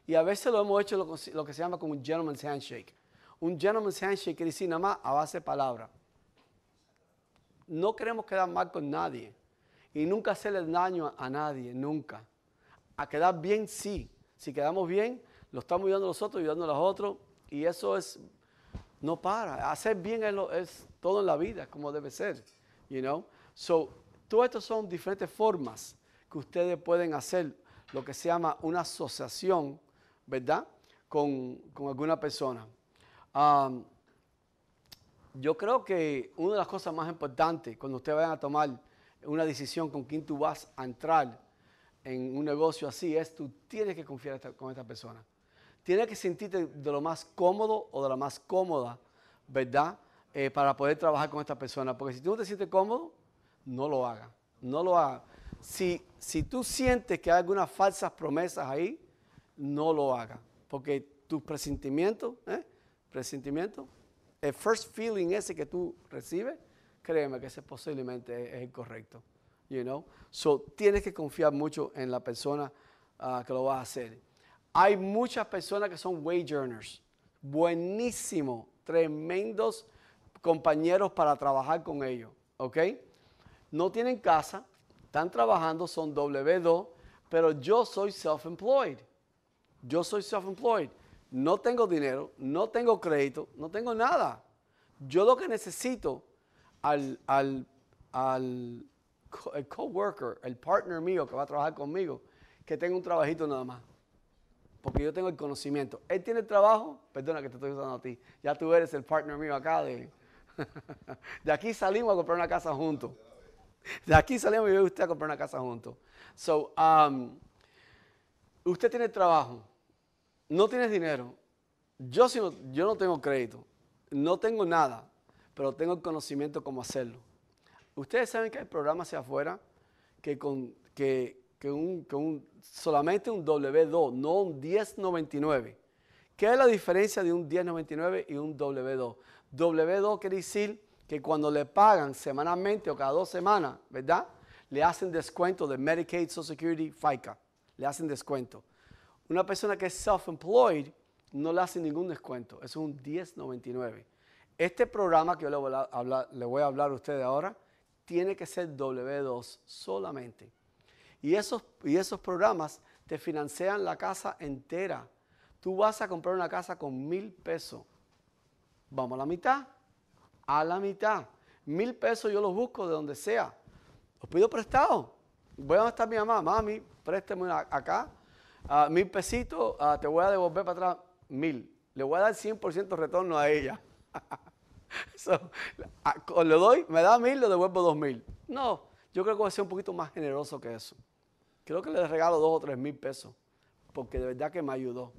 [SPEAKER 1] y a veces lo hemos hecho lo, lo que se llama como un gentleman's handshake. Un gentleman's handshake quiere decir nada más a base de palabra. No queremos quedar mal con nadie y nunca hacerle daño a, nadie, nunca. A quedar bien, sí. Si quedamos bien, lo estamos ayudando a los otros, ayudando a los otros y eso es no para. Hacer bien es, todo en la vida, como debe ser. You know? So, todo esto son diferentes formas que ustedes pueden hacer lo que se llama una asociación, ¿verdad? Con, alguna persona. Um, yo creo que una de las cosas más importantes cuando ustedes vayan a tomar una decisión con quién tú vas a entrar en un negocio así es tú tienes que confiar con esta persona tienes que sentirte de lo más cómodo o de la más cómoda, ¿verdad? Eh, para poder trabajar con esta persona. Porque si tú no te sientes cómodo, no lo hagas. No lo hagas. Si, si tú sientes que hay algunas falsas promesas ahí, no lo hagas. Porque tu presentimiento, ¿eh? presentimiento, el first feeling ese que tú recibes, créeme que ese posiblemente es, incorrecto. el correcto. You know? So tienes que confiar mucho en la persona ah, que lo va a hacer. Hay muchas personas que son wage earners, buenísimos, tremendos compañeros para trabajar con ellos, ¿ok? No tienen casa, están trabajando, son W2, pero yo soy self-employed. Yo soy self-employed. No tengo dinero, no tengo crédito, no tengo nada. Yo lo que necesito al, al, al co-worker, el partner mío que va a trabajar conmigo, que tenga un trabajito nada más porque yo tengo el conocimiento. Él tiene trabajo, perdona que te estoy usando a ti, ya tú eres el partner mío acá. De, de aquí salimos a comprar una casa juntos. De aquí salimos usted a comprar una casa juntos. So, um, usted tiene trabajo, no tienes dinero, yo, no, yo no tengo crédito, no tengo nada, pero tengo el conocimiento cómo hacerlo. Ustedes saben que hay programas hacia afuera que, con, que, que un, solamente un W2, no un 1099. ¿Qué es la diferencia de un 1099 y un W2? W2 quiere decir que cuando le pagan semanalmente o cada dos semanas, ¿verdad? Le hacen descuento de Medicaid, Social Security, FICA. Le hacen descuento. Una persona que es self-employed no le hacen ningún descuento. es un 1099. Este programa que yo le le voy a, hablar a ustedes ahora tiene que ser W2 solamente. Y esos, y esos programas te financian la casa entera. Tú vas a comprar una casa con mil pesos. Vamos a la mitad. A la mitad. Mil pesos yo los busco de donde sea. Os pido prestado. Voy a estar mi mamá. Mami, présteme acá. Ah, mil pesitos. Ah, te voy a devolver para atrás mil. Le voy a dar 100% retorno a ella. Ah, le doy, me da mil, lo devuelvo dos mil. No, yo creo que voy a ser un poquito más generoso que eso. Creo que le regalo dos o tres mil pesos, porque de verdad que me ayudó.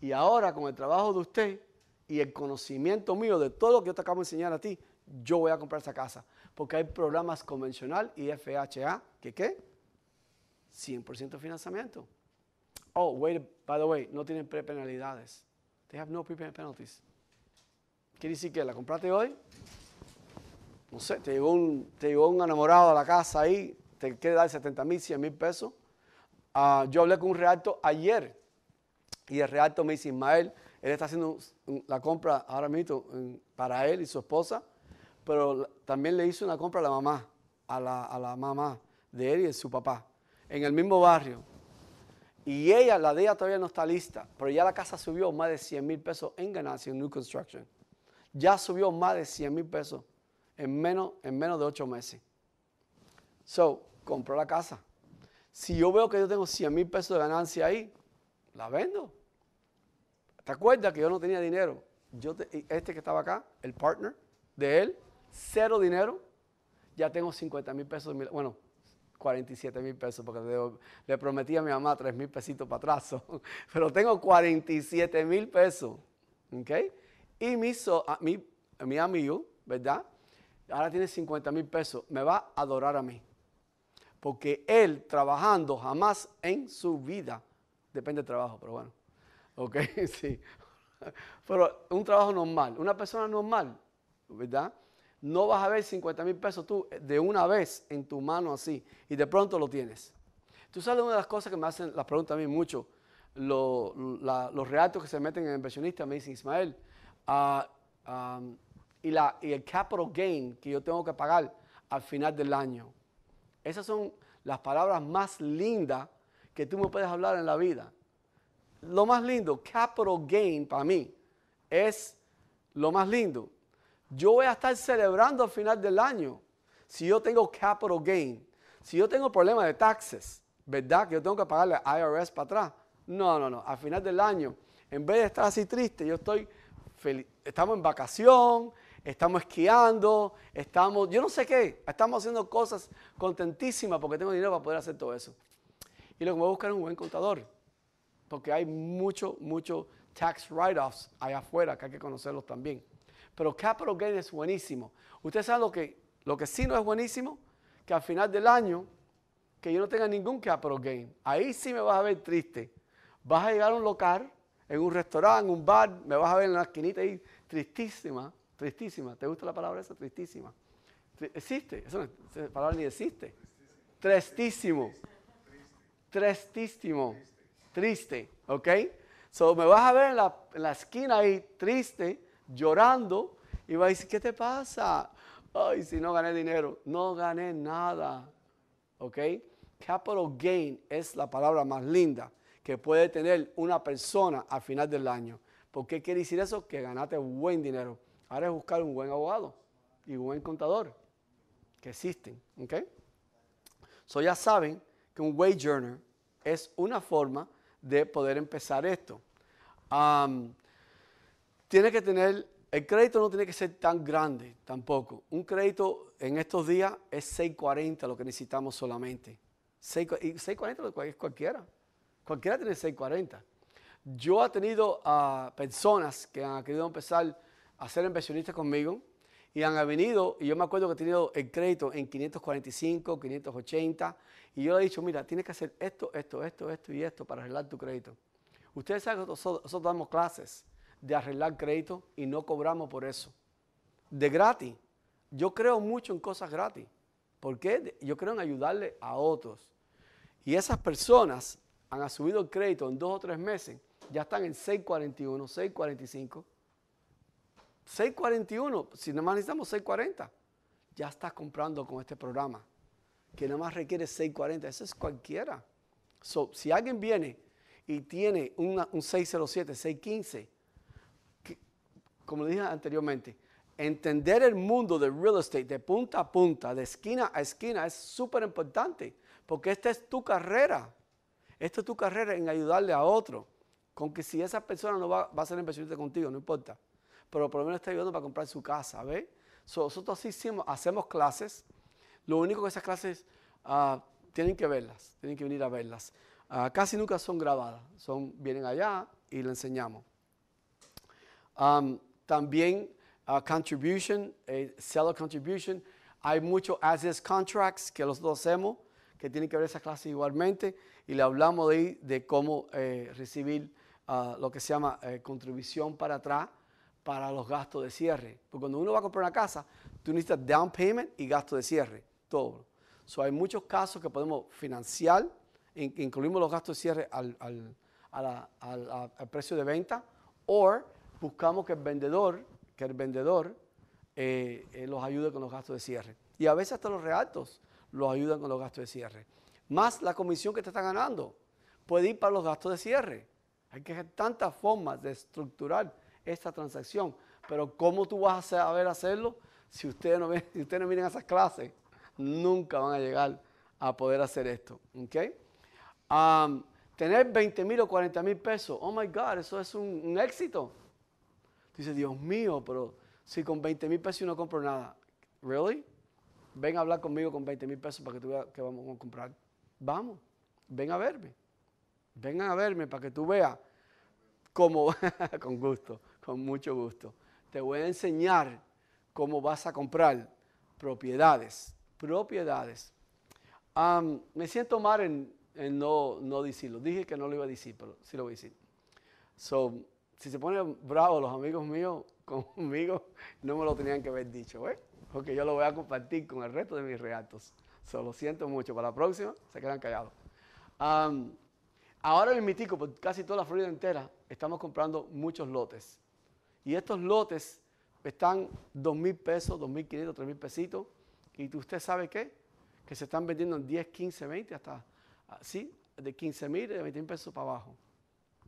[SPEAKER 1] Y ahora con el trabajo de usted y el conocimiento mío de todo lo que yo te acabo de enseñar a ti, yo voy a comprar esa casa. Porque hay programas convencional y FHA, que qué? 100% financiamiento. Oh, wait, by the way, no tienen prepenalidades. They have no pre-penalties. Quiere decir que la compraste hoy, no sé, te llegó un, te llegó un enamorado a la casa ahí, te quiere dar 70 mil, 100 mil pesos. Ah, yo hablé con un realto ayer y el reacto me dice, Ismael, él está haciendo la compra ahora mismo para él y su esposa, pero también le hizo una compra a la mamá, a la, mamá de él y de su papá, en el mismo barrio. Y ella, la de ella todavía no está lista, pero ya la casa subió más de 100 mil pesos en ganancia en New Construction. Ya subió más de 100 mil pesos en menos, en menos de ocho meses. So, compro la casa. Si yo veo que yo tengo 100 mil pesos de ganancia ahí, la vendo. ¿Te acuerdas que yo no tenía dinero? Yo este que estaba acá, el partner de él, cero dinero, ya tengo 50 mil pesos, bueno, 47 mil pesos, porque le, prometí a mi mamá 3 mil pesitos para atrás, pero tengo 47 mil pesos, ¿ok? Y mi, mi amigo, ¿verdad? Ahora tiene 50 mil pesos, me va a adorar a mí porque él trabajando jamás en su vida, depende del trabajo, pero bueno, ok, sí, pero un trabajo normal, una persona normal, ¿verdad? No vas a ver 50 mil pesos tú de una vez en tu mano así y de pronto lo tienes. Tú sabes una de las cosas que me hacen las preguntas a mí mucho, los reactos que se meten en inversionista, me dice Ismael, ah, ah, y, y el capital gain que yo tengo que pagar al final del año. Esas son las palabras más lindas que tú me puedes hablar en la vida. Lo más lindo, capital gain para mí, es lo más lindo. Yo voy a estar celebrando al final del año si yo tengo capital gain. Si yo tengo problemas de taxes, ¿verdad? Que yo tengo que pagarle IRS para atrás. No, no, no. Al final del año, en vez de estar así triste, yo estoy feliz. Estamos en vacación, estamos esquiando, estamos, yo no sé qué, estamos haciendo cosas contentísimas porque tengo dinero para poder hacer todo eso. Y lo que me buscar es un buen contador, porque hay mucho, mucho tax write-offs allá afuera que hay que conocerlos también. Pero capital gain es buenísimo. Ustedes saben lo que, lo que sí no es buenísimo, que al final del año, que yo no tenga ningún capital gain. Ahí sí me vas a ver triste. Vas a llegar a un local, en un restaurante, en un bar, me vas a ver en la esquinita ahí tristísima Tristísima. ¿Te gusta la palabra esa? Tristísima. Existe. Esa palabra ni existe. Tristísimo. Tristísimo. Triste. ¿Ok? So me vas a ver en la, en la esquina ahí, triste, llorando, y vas a decir, ¿qué te pasa? Ay, si no gané dinero, no gané nada. ¿Ok? Capital gain es la palabra más linda que puede tener una persona al final del año. ¿Por qué quiere decir eso? Que ganaste buen dinero. Ahora es buscar un buen abogado y un buen contador, que existen, ¿ok? So ya saben que un wage earner es una forma de poder empezar esto. tiene que tener, el crédito no tiene que ser tan grande tampoco. Un crédito en estos días es 640 lo que necesitamos solamente. y 640 es cualquiera. Cualquiera tiene 640. Yo he tenido a ah, personas que han querido empezar a ser inversionistas conmigo y han venido, y yo me acuerdo que he tenido el crédito en 545, 580, y yo le he dicho, mira, tienes que hacer esto, esto, esto, esto y esto para arreglar tu crédito. Ustedes saben que nosotros, damos clases de arreglar crédito y no cobramos por eso. De gratis. Yo creo mucho en cosas gratis, porque yo creo en ayudarle a otros. Y esas personas han subido el crédito en dos o tres meses, ya están en 641, 645 641, si nada más necesitamos 640, ya estás comprando con este programa, que nada más requiere 640, eso es cualquiera. si alguien viene y tiene un 607, 615, que, como dije anteriormente, entender el mundo de real estate de punta a punta, de esquina a esquina, es súper importante, porque esta es tu carrera. Esta es tu carrera en ayudarle a otro. Con que si esa persona no va, a ser inversionista contigo, no importa pero por lo menos está ayudando para comprar su casa, ¿ve? nosotros sí hacemos, clases, lo único que esas clases ah, tienen que verlas, tienen que venir a verlas. Ah, casi nunca son grabadas, son, vienen allá y le enseñamos. también ah, contribution, eh, seller contribution, hay muchos access contracts que nosotros hacemos que tienen que ver esas clases igualmente y le hablamos de, cómo eh, recibir lo que se llama eh, contribución para atrás para los gastos de cierre. Porque cuando uno va a comprar una casa, tú necesitas down payment y gasto de cierre, todo. So, hay muchos casos que podemos financiar, incluimos los gastos de cierre al, precio de venta, o buscamos que el vendedor, que el vendedor eh, eh, los ayude con los gastos de cierre. Y a veces hasta los realtos los ayudan con los gastos de cierre. Más la comisión que te está ganando puede ir para los gastos de cierre. Hay que tantas formas de estructurar esta transacción. Pero ¿cómo tú vas a saber hacerlo si ustedes no, ven, si ustedes no miren esas clases? Nunca van a llegar a poder hacer esto. ¿ok? Um, tener 20 mil o 40 mil pesos, oh my God, eso es un, éxito. Dice, Dios mío, pero si con 20 mil pesos yo no compro nada, ¿really? Ven a hablar conmigo con 20 mil pesos para que tú veas que vamos a comprar. Vamos, ven a verme. Vengan a verme para que tú veas cómo, con gusto, con mucho gusto. Te voy a enseñar cómo vas a comprar propiedades. Propiedades. me siento mal en, no, decirlo. Dije que no lo iba a decir, pero sí lo voy a decir. So, si se ponen bravos los amigos míos conmigo, no me lo tenían que haber dicho, ¿eh? Porque yo lo voy a compartir con el resto de mis reactos. So, lo siento mucho. Para la próxima, se quedan callados. ahora en Mitico, por casi toda la Florida entera, estamos comprando muchos lotes. Y estos lotes están 2,000 mil pesos, 2,500, mil mil pesitos. Y usted sabe qué? Que se están vendiendo en 10, 15, 20, hasta, ah, sí, de 15 mil, de 20 pesos para abajo.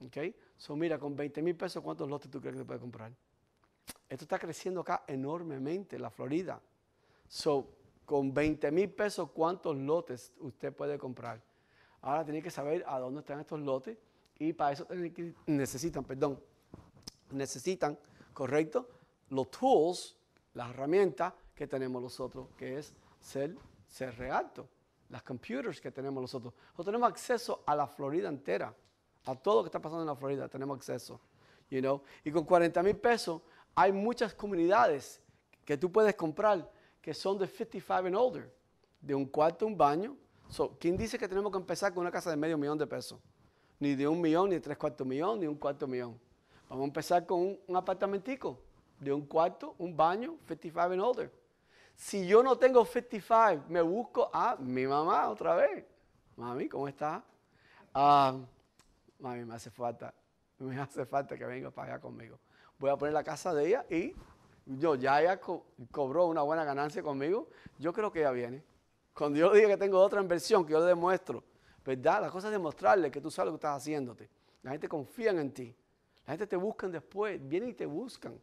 [SPEAKER 1] ¿Ok? So, mira, con 20 mil pesos, ¿cuántos lotes tú crees que te puedes comprar? Esto está creciendo acá enormemente, la Florida. So, con 20 mil pesos, ¿cuántos lotes usted puede comprar? Ahora tiene que saber a dónde están estos lotes y para eso necesitan, perdón, necesitan, ¿correcto? Los tools, las herramientas que tenemos nosotros, que es ser, ser las computers que tenemos nosotros. Nosotros tenemos acceso a la Florida entera, a todo lo que está pasando en la Florida, tenemos acceso. You Y con 40 mil pesos hay muchas comunidades que tú puedes comprar que son de 55 and older, de un cuarto un baño. So, ¿Quién dice que tenemos que empezar con una casa de medio millón de pesos? Ni de un millón, ni de tres cuartos millón, ni un cuarto millón. Vamos a empezar con un, apartamentico de un cuarto, un baño, 55 and older. Si yo no tengo 55, me busco a mi mamá otra vez. Mami, ¿cómo está? Ah, mami, me hace falta, me hace falta que venga para allá conmigo. Voy a poner la casa de ella y yo ya ella cobró una buena ganancia conmigo. Yo creo que ella viene. Cuando yo diga que tengo otra inversión, que yo le demuestro, ¿verdad? La cosa es demostrarle que tú sabes lo que estás haciéndote. La gente confía en ti. La gente te busca después, viene y te buscan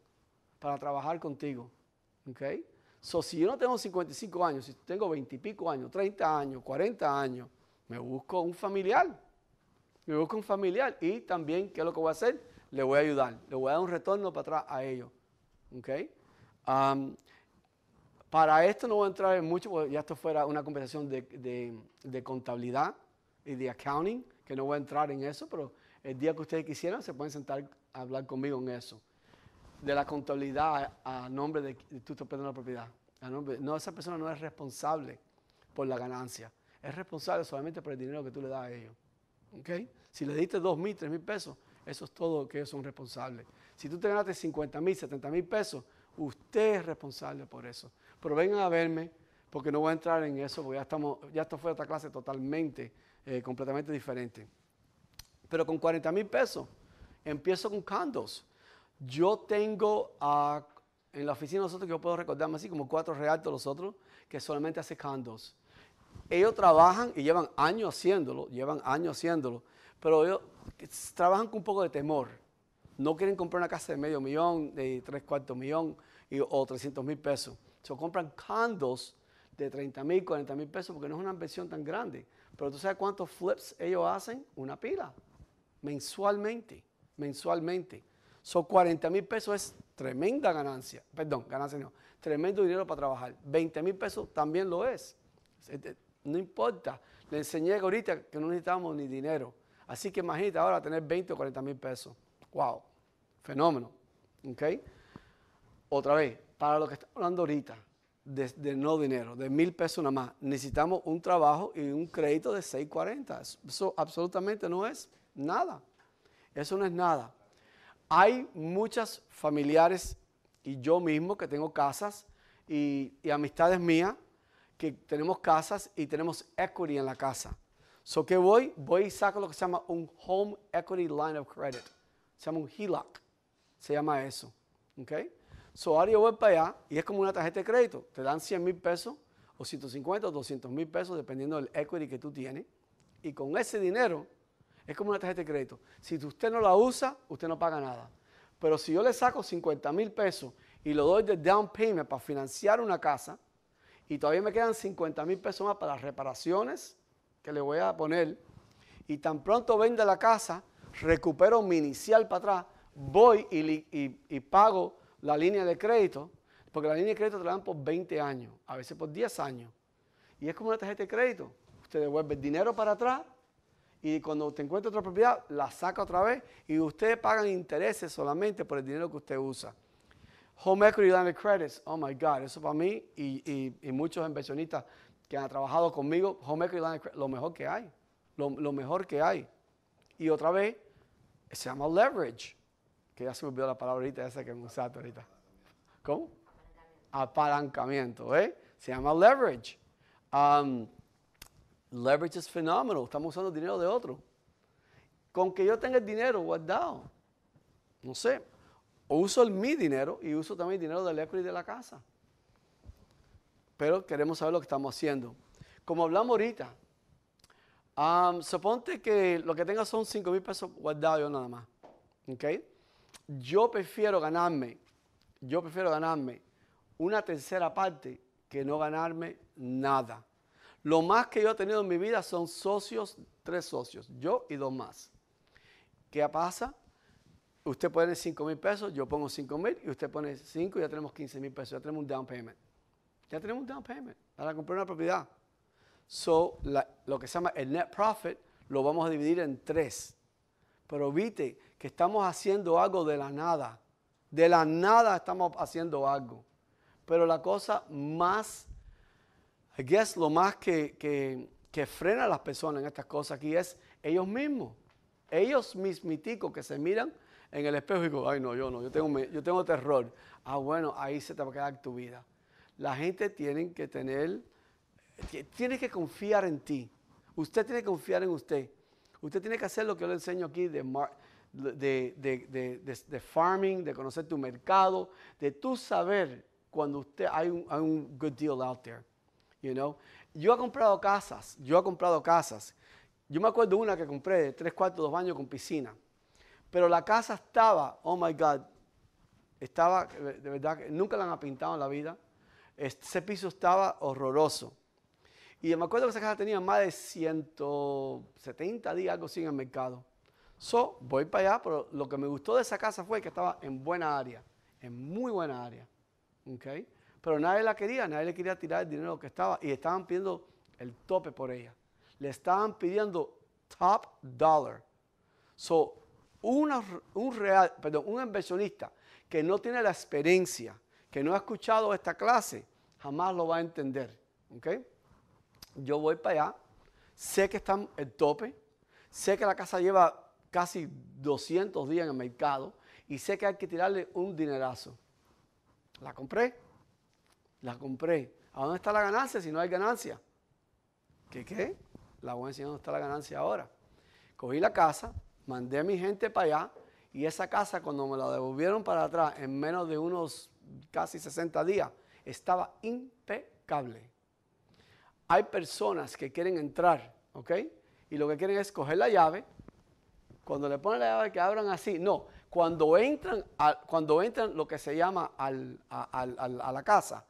[SPEAKER 1] para trabajar contigo. ¿Ok? So, si yo no tengo 55 años, si tengo 20 y pico años, 30 años, 40 años, me busco un familiar. Me busco un familiar y también, ¿qué es lo que voy a hacer? Le voy a ayudar, le voy a dar un retorno para atrás a ellos. ¿Ok? para esto no voy a entrar en mucho, porque ya esto fuera una conversación de contabilidad y de accounting, que no voy a entrar en eso, pero el día que ustedes quisieran, se pueden sentar a hablar conmigo en eso. De la contabilidad a nombre de, que tú estás perdiendo la propiedad. no, esa persona no es responsable por la ganancia. Es responsable solamente por el dinero que tú le das a ellos. ¿Ok? Si le diste dos mil, tres mil pesos, eso es todo que ellos son responsables. Si tú te ganaste 50 mil, 70 mil pesos, usted es responsable por eso. Pero vengan a verme, porque no voy a entrar en eso, porque ya, estamos, ya esto fue otra clase totalmente, eh, completamente diferente pero con 40 mil pesos. Empiezo con candos. Yo tengo ah, en la oficina nosotros, que yo puedo recordarme así, como cuatro de los otros, que solamente hace candos. Ellos trabajan y llevan años haciéndolo, llevan años haciéndolo, pero ellos trabajan con un poco de temor. No quieren comprar una casa de medio millón, de tres cuartos millón o 300 mil pesos. So, compran condos de 30 mil, 40 mil pesos, porque no es una inversión tan grande. Pero tú sabes cuántos flips ellos hacen? Una pila mensualmente, mensualmente. Son 40 mil pesos es tremenda ganancia, perdón, ganancia no, tremendo dinero para trabajar. 20 mil pesos también lo es. Este, no importa, le enseñé ahorita que no necesitamos ni dinero. Así que imagínate ahora tener 20 o 40 mil pesos. ¡Wow! Fenómeno. ¿Ok? Otra vez, para lo que estamos hablando ahorita, de, no dinero, de mil pesos nada más. Necesitamos un trabajo y un crédito de 640. eso absolutamente no es nada. Eso no es nada. Hay muchas familiares y yo mismo que tengo casas y, amistades mías que tenemos casas y tenemos equity en la casa. So, ¿qué voy? Voy y saco lo que se llama un Home Equity Line of Credit. Se llama un HELOC. Se llama eso. ¿Ok? So, ahora yo voy para allá y es como una tarjeta de crédito. Te dan 100 mil pesos o 150 o 200 mil pesos, dependiendo del equity que tú tienes. Y con ese dinero, es como una tarjeta de crédito. Si usted no la usa, usted no paga nada. Pero si yo le saco 50 mil pesos y lo doy de down payment para financiar una casa, y todavía me quedan 50 mil pesos más para las reparaciones que le voy a poner, y tan pronto venda la casa, recupero mi inicial para atrás, voy y, y, pago la línea de crédito, porque la línea de crédito te la dan por 20 años, a veces por 10 años. Y es como una tarjeta de crédito. Usted devuelve el dinero para atrás y cuando usted encuentra otra propiedad, la saca otra vez y ustedes pagan intereses solamente por el dinero que usted usa. Home equity line credits, oh my God, eso para mí y, muchos inversionistas que han trabajado conmigo, home equity line credits, lo mejor que hay, lo, mejor que hay. Y otra vez, se llama leverage, que ya se me olvidó la palabra ahorita, esa que me usaste ahorita. ¿Cómo? Apalancamiento, ¿eh? Se llama leverage. Um, Leverage es fenómeno, estamos usando el dinero de otro. Con que yo tenga el dinero guardado, no sé, o uso el, mi dinero y uso también el dinero del equity de la casa. Pero queremos saber lo que estamos haciendo. Como hablamos ahorita, um, suponte que lo que tenga son 5 mil pesos guardados yo nada más. Yo prefiero ganarme, yo prefiero ganarme una tercera parte que no ganarme nada. Lo más que yo he tenido en mi vida son socios, tres socios, yo y dos más. ¿Qué pasa? Usted pone 5 mil pesos, yo pongo 5 mil y usted pone 5 y ya tenemos 15 mil pesos, ya tenemos un down payment. Ya tenemos un down payment para comprar una propiedad. So, lo que se llama el net profit lo vamos a dividir en tres. Pero viste que estamos haciendo algo de la nada. De la nada estamos haciendo algo. Pero la cosa más I guess lo más que, frena a las personas en estas cosas aquí es ellos mismos. Ellos mismiticos que se miran en el espejo y dicen, ay no, yo no, yo tengo, yo tengo terror. Ah, bueno, ahí se te va a quedar tu vida. La gente tiene que tener, tiene que confiar en ti. Usted tiene que confiar en usted. Usted tiene que hacer lo que yo le enseño aquí de, de, de, farming, de conocer tu mercado, de tú saber cuando usted hay un, hay un good deal out there. Yo he comprado casas, yo he comprado casas. Yo me acuerdo una que compré de tres cuartos, dos baños con piscina. Pero la casa estaba, oh my God, estaba, de verdad, nunca la han pintado en la vida. Ese piso estaba horroroso. Y me acuerdo que esa casa tenía más de 170 días, algo así en el mercado. So, voy para allá, pero lo que me gustó de esa casa fue que estaba en buena área, en muy buena área. Ok. Pero nadie la quería, nadie le quería tirar el dinero que estaba. Y estaban pidiendo el tope por ella. Le estaban pidiendo top dollar. So, un, real, perdón, un inversionista que no tiene la experiencia, que no ha escuchado esta clase, jamás lo va a entender. Yo voy para allá, sé que están el tope, sé que la casa lleva casi 200 días en el mercado y sé que hay que tirarle un dinerazo. La compré, la compré. ¿A dónde está la ganancia si no hay ganancia? ¿Qué qué? La voy a enseñar dónde está la ganancia ahora. Cogí la casa, mandé a mi gente para allá y esa casa cuando me la devolvieron para atrás en menos de unos casi 60 días estaba impecable. Hay personas que quieren entrar, ¿ok? Y lo que quieren es coger la llave. Cuando le ponen la llave que abran así, no. Cuando entran, cuando entran lo que se llama a la casa,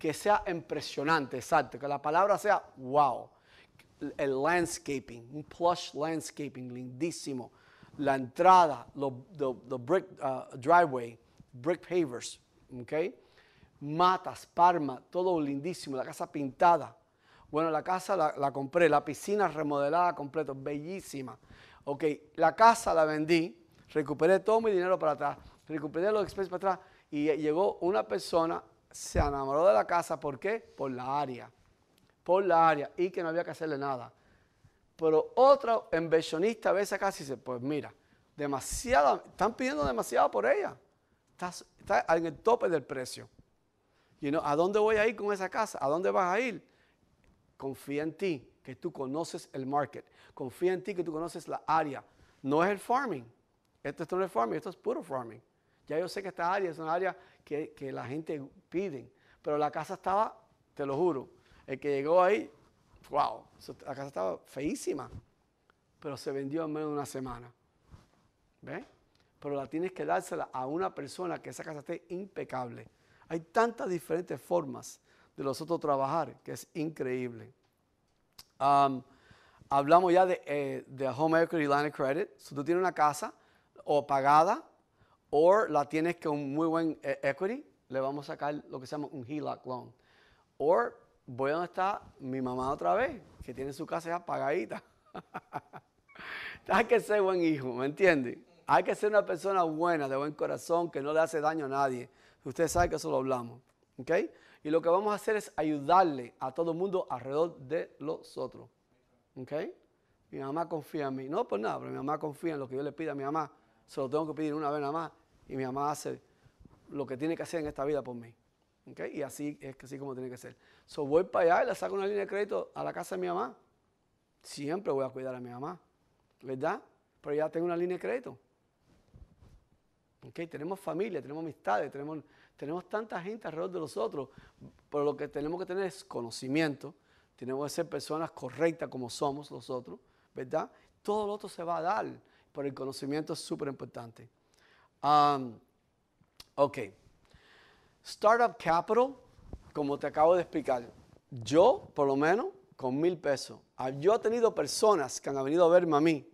[SPEAKER 1] que sea impresionante, exacto, que la palabra sea wow. El landscaping, un plush landscaping lindísimo. La entrada, los, brick uh, driveway, brick pavers, ¿ok? Matas, Parma, todo lindísimo, la casa pintada. Bueno, la casa la, compré, la piscina remodelada completo, bellísima. Ok, la casa la vendí, recuperé todo mi dinero para atrás, recuperé los expenses para atrás y llegó una persona se enamoró de la casa, ¿por qué? Por la área, por la área, y que no había que hacerle nada. Pero otro inversionista ve esa casa y dice, pues mira, demasiado, están pidiendo demasiado por ella. Está, en el tope del precio. ¿A dónde voy a ir con esa casa? ¿A dónde vas a ir? Confía en ti, que tú conoces el market. Confía en ti, que tú conoces la área. No es el farming. Esto, esto no es farming, esto es puro farming. Ya yo sé que esta área es una área que, la gente pide, pero la casa estaba, te lo juro, el que llegó ahí, wow, la casa estaba feísima, pero se vendió en menos de una semana. ¿Ves? Pero la tienes que dársela a una persona que esa casa esté impecable. Hay tantas diferentes formas de nosotros trabajar que es increíble. Um, hablamos ya de, eh, de Home Equity Line of Credit. Si tú tienes una casa o pagada o la tienes con muy buen eh, equity, le vamos a sacar lo que se llama un HELOC loan. O voy a donde está mi mamá otra vez, que tiene su casa ya pagadita. Hay que ser buen hijo, ¿me entiendes? Hay que ser una persona buena, de buen corazón, que no le hace daño a nadie. Usted sabe que eso lo hablamos. ¿Ok? Y lo que vamos a hacer es ayudarle a todo el mundo alrededor de los otros. ¿Ok? Mi mamá confía en mí. No, pues nada, pero mi mamá confía en lo que yo le pido a mi mamá. Se lo tengo que pedir una vez nada más y mi mamá hace lo que tiene que hacer en esta vida por mí. Y así es que así como tiene que ser. So voy para allá y le saco una línea de crédito a la casa de mi mamá. Siempre voy a cuidar a mi mamá, ¿verdad? Pero ya tengo una línea de crédito. ¿Okay? Tenemos familia, tenemos amistades, tenemos, tenemos tanta gente alrededor de nosotros, pero lo que tenemos que tener es conocimiento, tenemos que ser personas correctas como somos nosotros, ¿verdad? Todo lo otro se va a dar, pero el conocimiento es súper importante. Um, ok. Startup Capital, como te acabo de explicar, yo, por lo menos, con mil pesos. Ah, yo he tenido personas que han venido a verme a mí,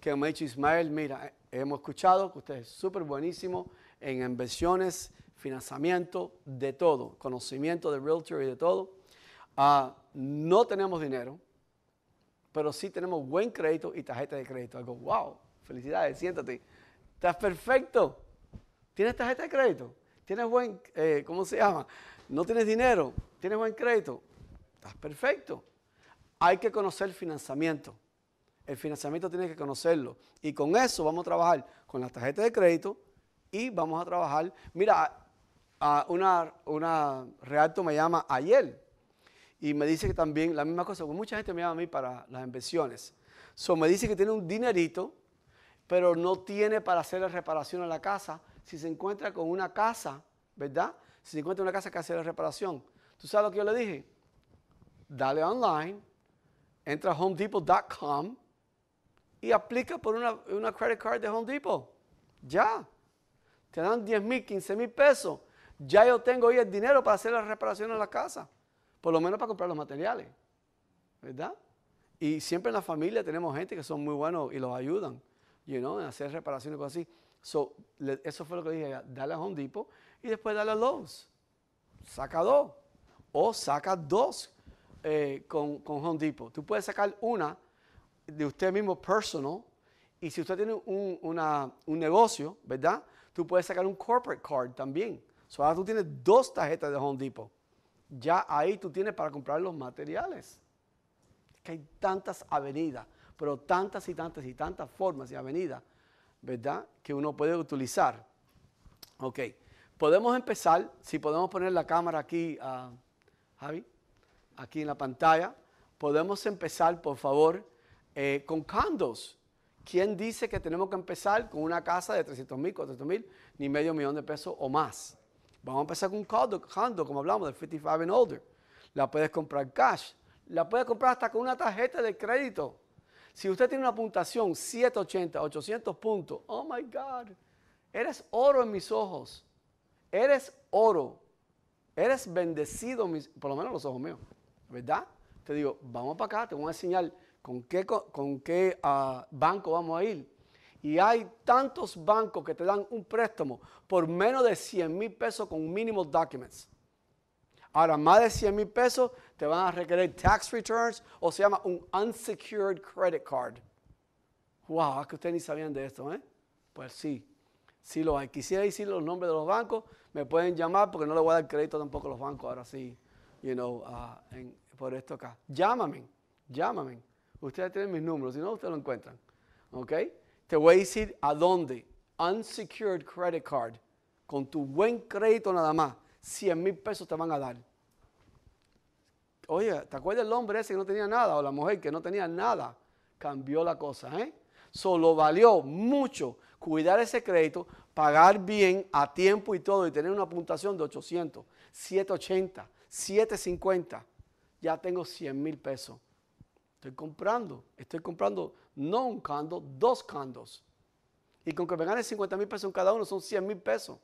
[SPEAKER 1] que me han dicho, Ismael, mira, eh, hemos escuchado que usted es súper buenísimo en inversiones, financiamiento, de todo, conocimiento de realtor y de todo. Ah, no tenemos dinero, pero sí tenemos buen crédito y tarjeta de crédito. Algo, wow, felicidades, siéntate. Estás perfecto. ¿Tienes tarjeta de crédito? ¿Tienes buen, eh, cómo se llama? ¿No tienes dinero? ¿Tienes buen crédito? Estás perfecto. Hay que conocer el financiamiento. El financiamiento tienes que conocerlo. Y con eso vamos a trabajar con las tarjetas de crédito y vamos a trabajar. Mira, una, una Realto me llama ayer y me dice que también la misma cosa. mucha gente me llama a mí para las inversiones. So, me dice que tiene un dinerito pero no tiene para hacer la reparación en la casa, si se encuentra con una casa, ¿verdad? Si se encuentra una casa que hace la reparación. ¿Tú sabes lo que yo le dije? Dale online, entra a homedepot.com y aplica por una, credit card de Home Depot. Ya. Te dan 10 mil, 15 mil pesos. Ya yo tengo ahí el dinero para hacer la reparación en la casa. Por lo menos para comprar los materiales. ¿Verdad? Y siempre en la familia tenemos gente que son muy buenos y los ayudan you know, hacer reparaciones y cosas así. So, eso fue lo que dije, dale a Home Depot y después dale a Lowe's. Saca dos. O saca dos eh, con, con Home Depot. Tú puedes sacar una de usted mismo personal y si usted tiene un, negocio, ¿verdad? Tú puedes sacar un corporate card también. So, ahora tú tienes dos tarjetas de Home Depot. Ya ahí tú tienes para comprar los materiales. que hay tantas avenidas pero tantas y tantas y tantas formas y avenidas, ¿verdad? Que uno puede utilizar. Ok, podemos empezar, si podemos poner la cámara aquí, Javi, aquí en la pantalla, podemos empezar, por favor, eh, con condos. ¿Quién dice que tenemos que empezar con una casa de 300 mil, 400 mil, ni medio millón de pesos o más? Vamos a empezar con un condo, condo, como hablamos, de 55 and older. La puedes comprar cash. La puedes comprar hasta con una tarjeta de crédito. Si usted tiene una puntuación 780, 800 puntos, oh my God, eres oro en mis ojos. Eres oro. Eres bendecido, por lo menos los ojos míos, ¿verdad? Te digo, vamos para acá, te voy a enseñar con qué, con, qué ah, banco vamos a ir. Y hay tantos bancos que te dan un préstamo por menos de 100 mil pesos con mínimos documents. Ahora, más de 100 mil pesos te van a requerir tax returns o se llama un unsecured credit card. Wow, es que ustedes ni sabían de esto, ¿eh? Pues sí, sí lo hay. Quisiera decir los nombres de los bancos, me pueden llamar porque no le voy a dar crédito tampoco a los bancos ahora sí, you know, ah, por esto acá. Llámame, llámame. Ustedes tienen mis números, si no, ustedes lo encuentran. ¿Ok? Te voy a decir a dónde. Unsecured credit card. Con tu buen crédito nada más, 100 mil pesos te van a dar oye, ¿te acuerdas el hombre ese que no tenía nada o la mujer que no tenía nada? Cambió la cosa, ¿eh? Solo valió mucho cuidar ese crédito, pagar bien a tiempo y todo y tener una puntuación de 800, 780, 750. Ya tengo 100 mil pesos. Estoy comprando, estoy comprando no un cando, dos candos. Y con que me gane 50 mil pesos en cada uno son 100 mil pesos.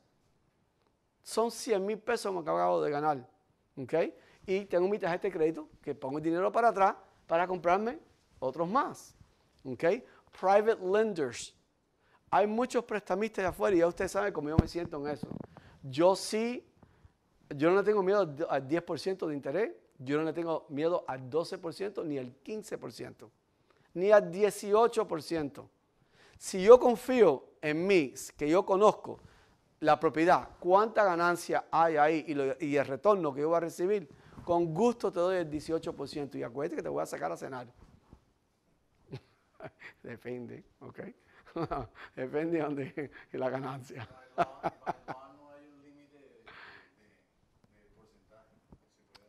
[SPEAKER 1] Son 100 mil pesos que acabo de ganar. ¿Ok? y tengo mi tarjeta de crédito que pongo el dinero para atrás para comprarme otros más. ¿Ok? Private lenders. Hay muchos prestamistas de afuera y ya ustedes saben cómo yo me siento en eso. Yo sí, yo no le tengo miedo al 10% de interés, yo no le tengo miedo al 12% ni al 15%, ni al 18%. Si yo confío en mí, que yo conozco la propiedad, cuánta ganancia hay ahí y, y el retorno que yo voy a recibir, con gusto te doy el 18%. Y acuérdate que te voy a sacar a cenar. Depende, ¿ok? Depende de la ganancia.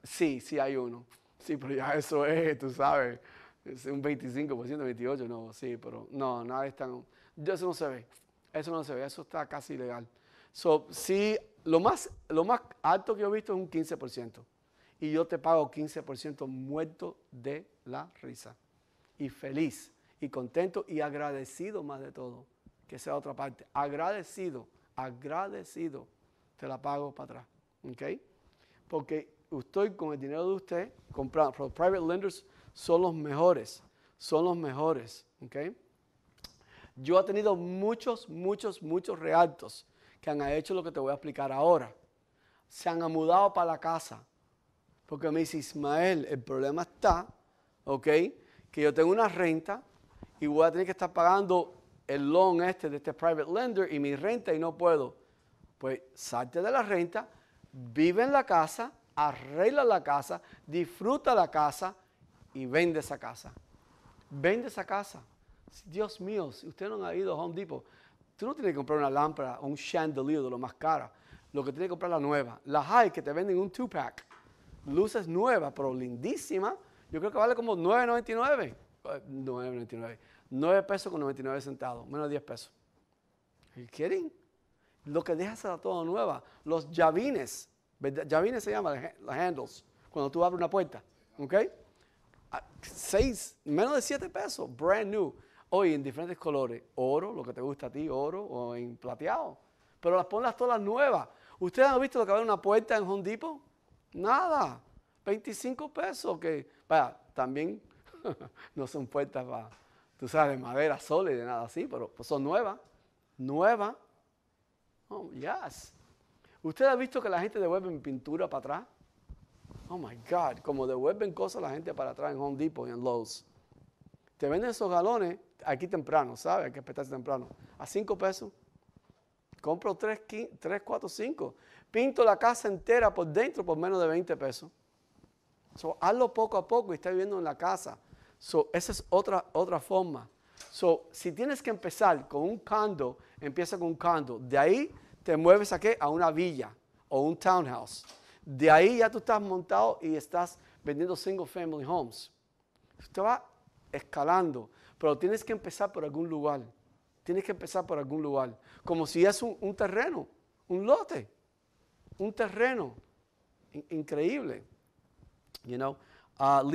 [SPEAKER 1] Sí, sí hay uno. Sí, pero ya eso es, tú sabes, es un 25%, 28%, no, sí, pero no, nada es tan... Eso no se ve, eso no se ve, eso está casi ilegal. So, sí, lo más, lo más alto que he visto es un 15% y yo te pago 15% muerto de la risa. Y feliz y contento y agradecido más de todo, que sea otra parte. Agradecido, agradecido, te la pago para atrás. ¿Ok? Porque estoy con el dinero de usted comprando. Los private lenders son los mejores, son los mejores. ¿Ok? Yo he tenido muchos, muchos, muchos realtos que han hecho lo que te voy a explicar ahora. Se han mudado para la casa, porque me dice, Ismael, el problema está, ¿ok? Que yo tengo una renta y voy a tener que estar pagando el loan este de este private lender y mi renta y no puedo. Pues salte de la renta, vive en la casa, arregla la casa, disfruta la casa y vende esa casa. Vende esa casa. Dios mío, si usted no ha ido a Home Depot, tú no tienes que comprar una lámpara, o un chandelier de lo más cara. Lo que tienes que comprar es la nueva. Las hay que te venden un two-pack luces nuevas, pero lindísimas. Yo creo que vale como 9.99. 9.99. 9 pesos con 99 centavos, menos 10 pesos. ¿Are you Lo que deja a todo nueva. Los llavines, ¿verdad? llavines se llaman, las handles, cuando tú abres una puerta. ¿Ok? 6, ah, menos de 7 pesos, brand new. Hoy en diferentes colores, oro, lo que te gusta a ti, oro o en plateado. Pero las ponlas todas nuevas. ¿Ustedes han visto lo que haber una puerta en Home Depot? Nada. 25 pesos que, para, también no son puertas para, tú sabes, de madera sólida, nada así, pero pues, son nuevas. Nuevas. Oh, yes. ¿Usted ha visto que la gente devuelve pintura para atrás? Oh my God, como devuelven cosas la gente para atrás en Home Depot y en Lowe's. Te venden esos galones aquí temprano, ¿sabes? Hay que esperarse temprano. A 5 pesos. Compro 3, 4, 5. Pinto la casa entera por dentro por menos de 20 pesos. So, hazlo poco a poco y está viviendo en la casa. So, esa es otra, otra forma. So, si tienes que empezar con un condo, empieza con un condo. De ahí te mueves a qué? A una villa o un townhouse. De ahí ya tú estás montado y estás vendiendo single family homes. Usted va escalando, pero tienes que empezar por algún lugar. Tienes que empezar por algún lugar. Como si es un, terreno, un lote, un terreno increíble. You know, uh,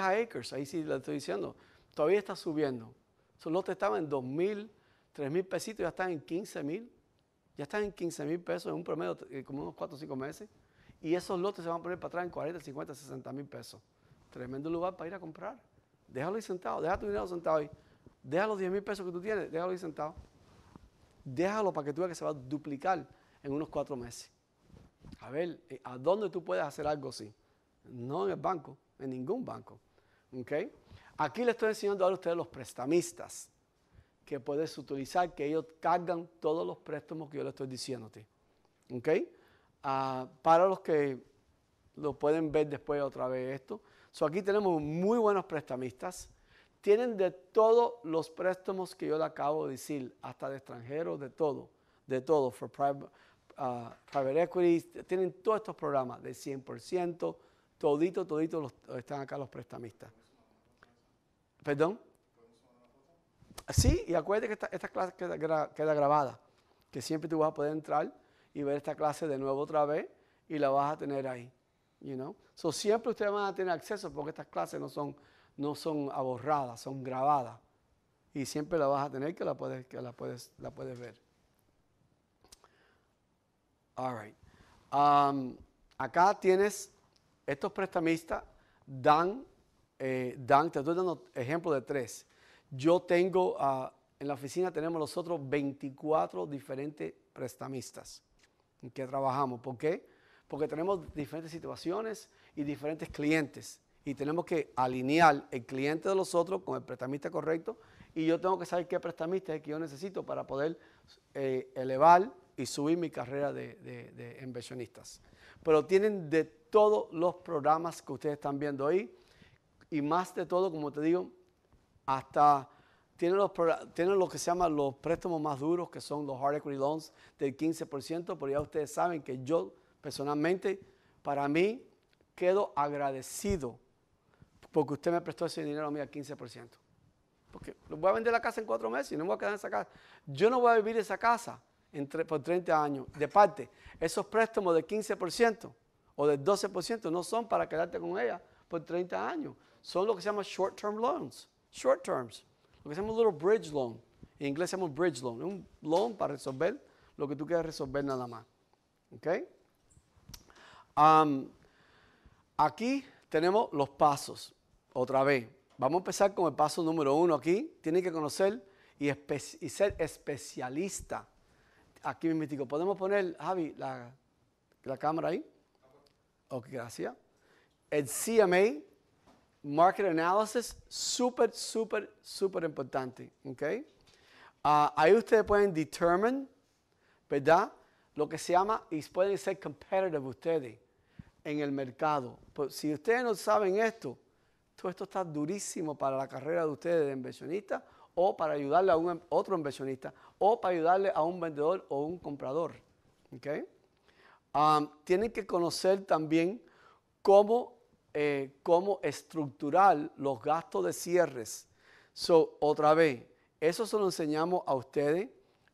[SPEAKER 1] Acres, ahí sí le estoy diciendo, todavía está subiendo. Su lote estaba en 2.000, 3.000 pesitos, ya están en 15 mil. Ya están en 15 mil pesos en un promedio eh, como unos 4 o 5 meses. Y esos lotes se van a poner para atrás en 40, 50, 60 mil pesos. Tremendo lugar para ir a comprar. Déjalo ahí sentado, deja tu dinero sentado ahí. Deja los 10 mil pesos que tú tienes, déjalo ahí sentado. Déjalo para que tú veas que se va a duplicar en unos cuatro meses. A ver, eh, ¿a dónde tú puedes hacer algo así? No en el banco, en ningún banco. Aquí le estoy enseñando ahora a ustedes los prestamistas que puedes utilizar, que ellos cargan todos los préstamos que yo le estoy diciéndote. ¿Ok? Ah, para los que lo pueden ver después otra vez esto. aquí tenemos muy buenos prestamistas tienen de todos los préstamos que yo le acabo de decir, hasta de extranjeros, de todo, de todo, for private, uh, private equity, tienen todos estos programas de 100%, todito, todito están acá los prestamistas. ¿Perdón? Sí, y acuérdate que esta, clase queda, grabada, que siempre tú vas a poder entrar y ver esta clase de nuevo otra vez y la vas a tener ahí, you know. So, siempre ustedes van a tener acceso porque estas clases no son no son aborradas, son grabadas. Y siempre la vas a tener que la puedes, que la puedes, la puedes ver. All right. Um, acá tienes estos prestamistas, dan, eh, dan, te estoy dando ejemplo de tres. Yo tengo, ah, en la oficina tenemos nosotros 24 diferentes prestamistas en que trabajamos. ¿Por qué? Porque tenemos diferentes situaciones y diferentes clientes y tenemos que alinear el cliente de los otros con el prestamista correcto y yo tengo que saber qué prestamista es que yo necesito para poder eh, elevar y subir mi carrera de, inversionistas. Pero tienen de todos los programas que ustedes están viendo ahí y más de todo, como te digo, hasta tienen, los, tienen lo que se llama los préstamos más duros, que son los hard equity loans del 15%, pero ya ustedes saben que yo personalmente, para mí, quedo agradecido porque usted me prestó ese dinero a mí al 15%. Porque voy a vender la casa en cuatro meses y no me voy a quedar en esa casa. Yo no voy a vivir en esa casa por 30 años. De parte, esos préstamos de 15% o de 12% no son para quedarte con ella por 30 años. Son lo que se llama short-term loans. Short terms. Lo que se llama little bridge loan. En inglés se llama bridge loan. Es un loan para resolver lo que tú quieres resolver nada más. ¿Ok? Um, aquí tenemos los pasos otra vez. Vamos a empezar con el paso número uno aquí. Tienen que conocer y, ser especialista. Aquí me mismo, podemos poner, Javi, la, cámara ahí. Ok, gracias. El CMA, Market Analysis, súper, súper, súper importante. Ok. Ah, ahí ustedes pueden determine, ¿verdad? Lo que se llama, y pueden ser competitive ustedes en el mercado. Pues, si ustedes no saben esto, todo esto está durísimo para la carrera de ustedes de inversionista o para ayudarle a un, em, otro inversionista o para ayudarle a un vendedor o un comprador. tienen que conocer también cómo, eh, cómo estructurar los gastos de cierres. So, otra vez, eso se lo enseñamos a ustedes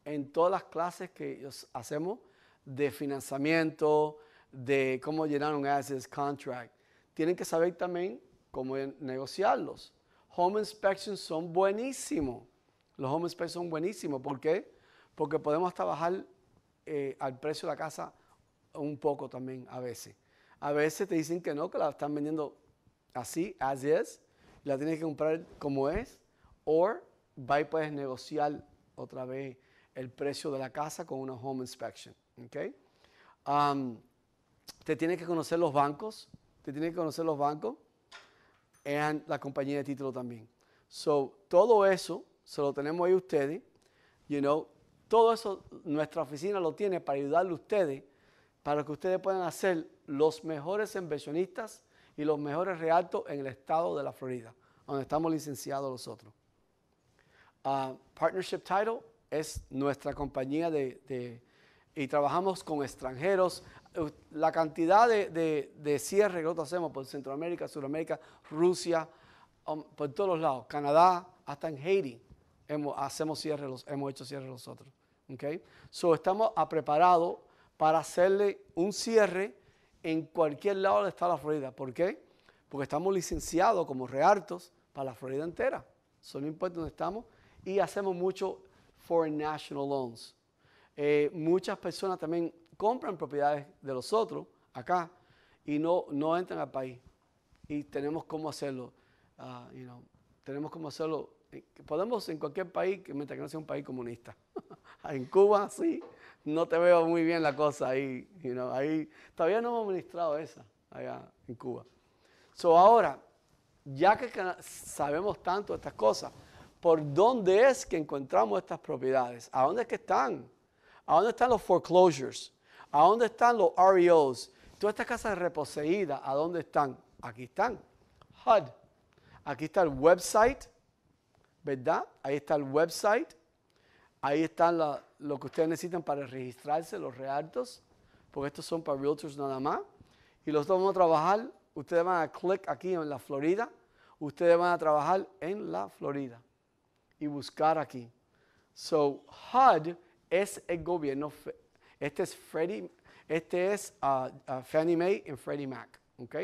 [SPEAKER 1] en todas las clases que hacemos de financiamiento, de cómo llenar un asset contract. Tienen que saber también cómo negociarlos. Home inspections son buenísimos. Los home inspections son buenísimos. ¿Por qué? Porque podemos trabajar bajar eh, al precio de la casa un poco también a veces. A veces te dicen que no, que la están vendiendo así, as is, la tienes que comprar como es, o va puedes negociar otra vez el precio de la casa con una home inspection. ¿okay? Um, te tienes que conocer los bancos, te tienes que conocer los bancos and la compañía de título también. So, todo eso se lo tenemos ahí ustedes. You know, todo eso nuestra oficina lo tiene para ayudarle a ustedes, para que ustedes puedan hacer los mejores inversionistas y los mejores realtos en el estado de la Florida, donde estamos licenciados nosotros. Ah, partnership Title es nuestra compañía de, de, y trabajamos con extranjeros, eh, la cantidad de, de, cierres que nosotros hacemos por Centroamérica, Sudamérica, Rusia, um, por todos los lados, Canadá, hasta en Haití, hemos, hacemos cierres, hemos hecho cierre nosotros. ¿okay? So, estamos preparados para hacerle un cierre en cualquier lado de está la Florida. ¿Por qué? Porque estamos licenciados como reartos para la Florida entera. Son impuestos donde estamos. Y hacemos mucho foreign national loans. Eh, muchas personas también compran propiedades de los otros acá y no, no entran al país. Y tenemos cómo hacerlo. Ah, tenemos cómo hacerlo. Podemos en cualquier país, mientras que no sea un país comunista. en Cuba, sí, no te veo muy bien la cosa ahí. ahí todavía no hemos ministrado esa allá en Cuba. So ahora, ya que sabemos tanto estas cosas, ¿por dónde es que encontramos estas propiedades? ¿A dónde es que están? ¿A dónde están los foreclosures? ¿A dónde están los REOs? Todas estas casas reposeídas, ¿a dónde están? Aquí están. HUD. Aquí está el website, ¿verdad? Ahí está el website. Ahí están lo que ustedes necesitan para registrarse, los realtos, porque estos son para realtors nada más. Y los dos vamos a trabajar. Ustedes van a clic aquí en la Florida. Ustedes van a trabajar en la Florida y buscar aquí. So, HUD es el gobierno este es este es uh, uh, Fannie Mae y Freddie Mac, ¿ok?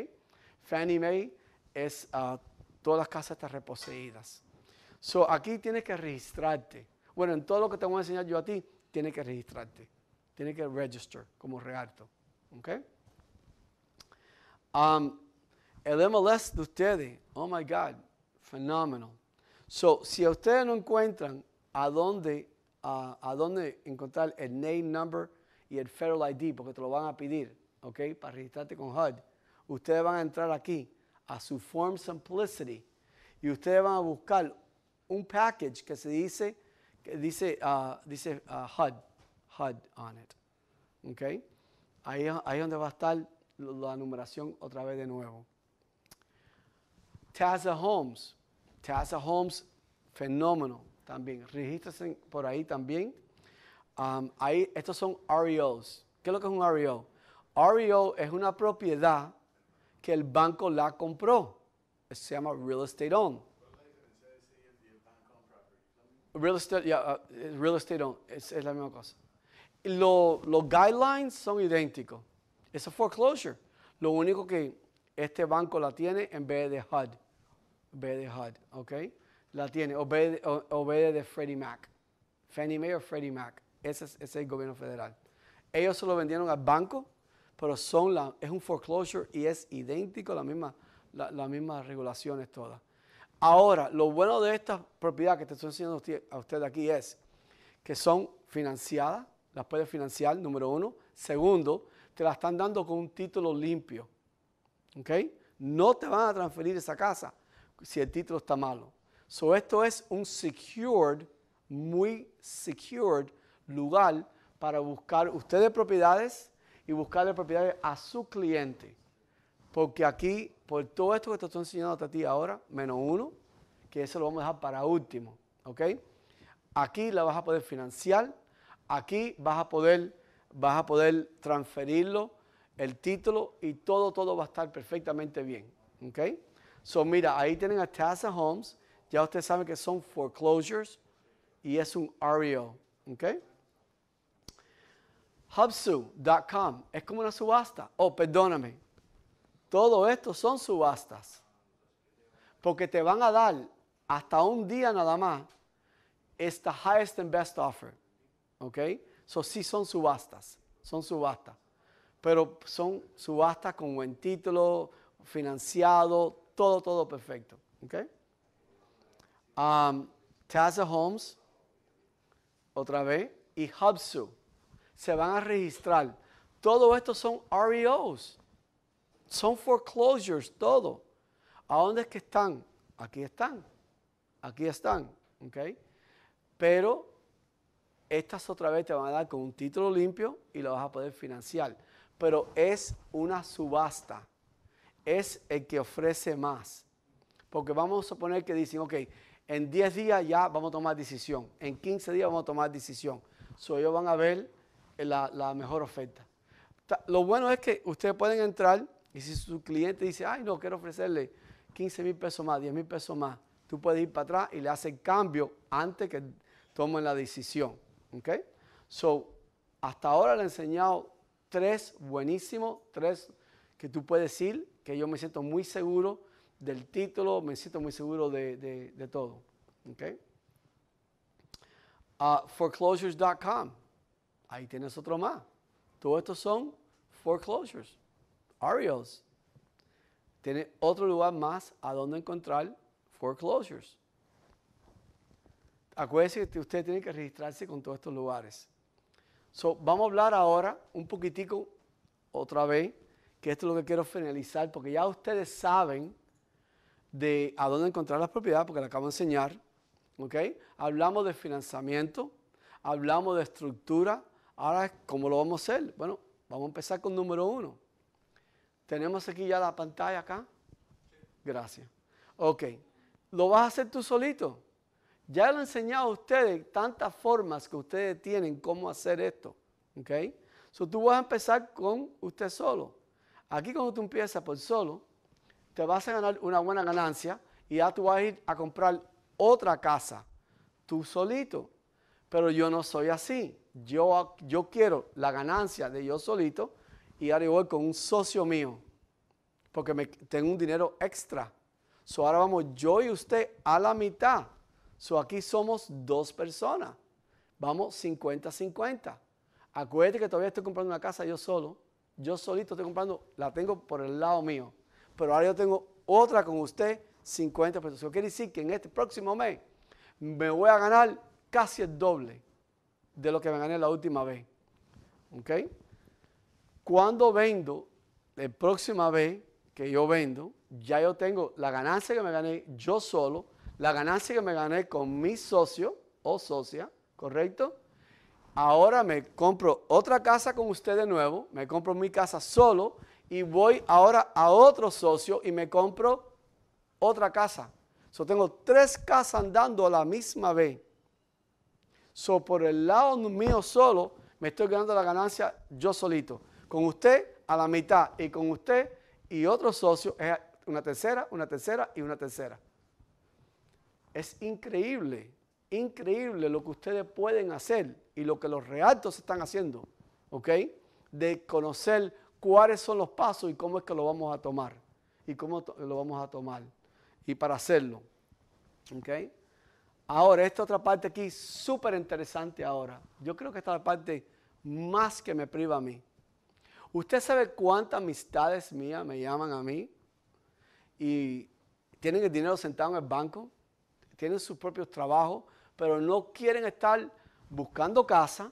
[SPEAKER 1] Fannie Mae es uh, todas las casas están reposeídas. So, aquí tienes que registrarte. Bueno, en todo lo que te voy a enseñar yo a ti, tienes que registrarte. Tienes que register como realto, ¿ok? Um, el MLS de ustedes, oh my God, phenomenal. So, si ustedes no encuentran a dónde, a dónde encontrar el name number y el Federal ID, porque te lo van a pedir, ¿ok? Para registrarte con HUD. Ustedes van a entrar aquí a su Form Simplicity y ustedes van a buscar un package que se dice, que dice, ah, dice HUD, ah, HUD on it, ¿ok? Ahí, es donde va a estar la numeración otra vez de nuevo. TASA Homes, TASA Homes, fenómeno también. Regístrese por ahí también. Um, ahí, estos son REOs. ¿Qué es lo que es un REO? REO es una propiedad que el banco la compró. Se llama real estate owned. Real estate, uh, real estate owned, es, la misma cosa. los guidelines son idénticos. Es a foreclosure. Lo único que este banco la tiene en vez de HUD. En vez de HUD, ¿ok? La tiene, o de Freddie Mac. Fannie Mae o Freddie Mac. Ese es, el gobierno federal. Ellos se lo vendieron al banco, pero son es un foreclosure y es idéntico, las mismas regulaciones todas. Ahora, lo bueno de esta propiedad que te estoy enseñando a usted, aquí es que son financiadas, las puedes financiar, número uno. Segundo, te la están dando con un título limpio. ¿Ok? No te van a transferir esa casa si el título está malo. So, esto es un secured, muy secured lugar para buscar ustedes propiedades y buscarle propiedades a su cliente. Porque aquí, por todo esto que te estoy enseñando hasta ti ahora, menos uno, que eso lo vamos a dejar para último, ¿ok? Aquí la vas a poder financiar, aquí vas a poder, vas a poder transferirlo, el título y todo, todo va a estar perfectamente bien, ¿ok? So, mira, ahí tienen a Tasa Homes, ya ustedes saben que son foreclosures y es un REO, ¿ok? Hubsu.com es como una subasta. Oh, perdóname. Todo esto son subastas. Porque te van a dar hasta un día nada más. esta highest and best offer. ¿Ok? So sí son subastas. Son subastas. Pero son subastas con buen título, financiado, todo, todo perfecto. ¿Ok? Um, Taza Homes, otra vez, y Hubsu se van a registrar. Todo esto son REOs, son foreclosures, todo. ¿A dónde es que están? Aquí están, aquí están, ¿ok? Pero estas otra vez te van a dar con un título limpio y lo vas a poder financiar. Pero es una subasta, es el que ofrece más. Porque vamos a suponer que dicen, ok, en 10 días ya vamos a tomar decisión, en 15 días vamos a tomar decisión. So, ellos van a ver la, mejor oferta. Lo bueno es que ustedes pueden entrar y si su cliente dice, ay, no, quiero ofrecerle 15 mil pesos más, 10 mil pesos más, tú puedes ir para atrás y le haces cambio antes que tomen la decisión. ¿Ok? So, hasta ahora le he enseñado tres buenísimos, tres que tú puedes ir, que yo me siento muy seguro del título, me siento muy seguro de, todo. ¿Ok? Ah, foreclosures.com. Ahí tienes otro más. Todos estos son foreclosures, Arios. E tiene otro lugar más a donde encontrar foreclosures. Acuérdese que usted tiene que registrarse con todos estos lugares. So, vamos a hablar ahora un poquitico, otra vez, que esto es lo que quiero finalizar, porque ya ustedes saben de a dónde encontrar las propiedades, porque les acabo de enseñar. Hablamos de financiamiento, hablamos de estructura, Ahora, ¿cómo lo vamos a hacer? Bueno, vamos a empezar con número uno. ¿Tenemos aquí ya la pantalla acá? Gracias. Ok. ¿Lo vas a hacer tú solito? Ya le he enseñado a ustedes tantas formas que ustedes tienen cómo hacer esto. ¿Ok? So, tú vas a empezar con usted solo. Aquí cuando tú empiezas por solo, te vas a ganar una buena ganancia y ya tú vas a ir a comprar otra casa, tú solito. Pero yo no soy así yo, yo quiero la ganancia de yo solito y ahora voy con un socio mío porque me, tengo un dinero extra. So ahora vamos yo y usted a la mitad. So aquí somos dos personas. Vamos 50-50. Acuérdate que todavía estoy comprando una casa yo solo. Yo solito estoy comprando, la tengo por el lado mío. Pero ahora yo tengo otra con usted, 50 pesos. Eso quiere decir que en este próximo mes me voy a ganar casi el doble de lo que me gané la última vez. ¿Ok? Cuando vendo, la próxima vez que yo vendo, ya yo tengo la ganancia que me gané yo solo, la ganancia que me gané con mi socio o socia, ¿correcto? Ahora me compro otra casa con usted de nuevo, me compro mi casa solo y voy ahora a otro socio y me compro otra casa. Yo so, tengo tres casas andando a la misma vez. So, por el lado mío solo, me estoy ganando la ganancia yo solito. Con usted a la mitad y con usted y otros socios es una tercera, una tercera y una tercera. Es increíble, increíble lo que ustedes pueden hacer y lo que los realtos están haciendo, ¿ok? De conocer cuáles son los pasos y cómo es que lo vamos a tomar y cómo lo vamos a tomar y para hacerlo, ¿ok? Ahora, esta otra parte aquí, súper interesante ahora. Yo creo que esta es la parte más que me priva a mí. Usted sabe cuántas amistades mías me llaman a mí y tienen el dinero sentado en el banco, tienen sus propios trabajos, pero no quieren estar buscando casa,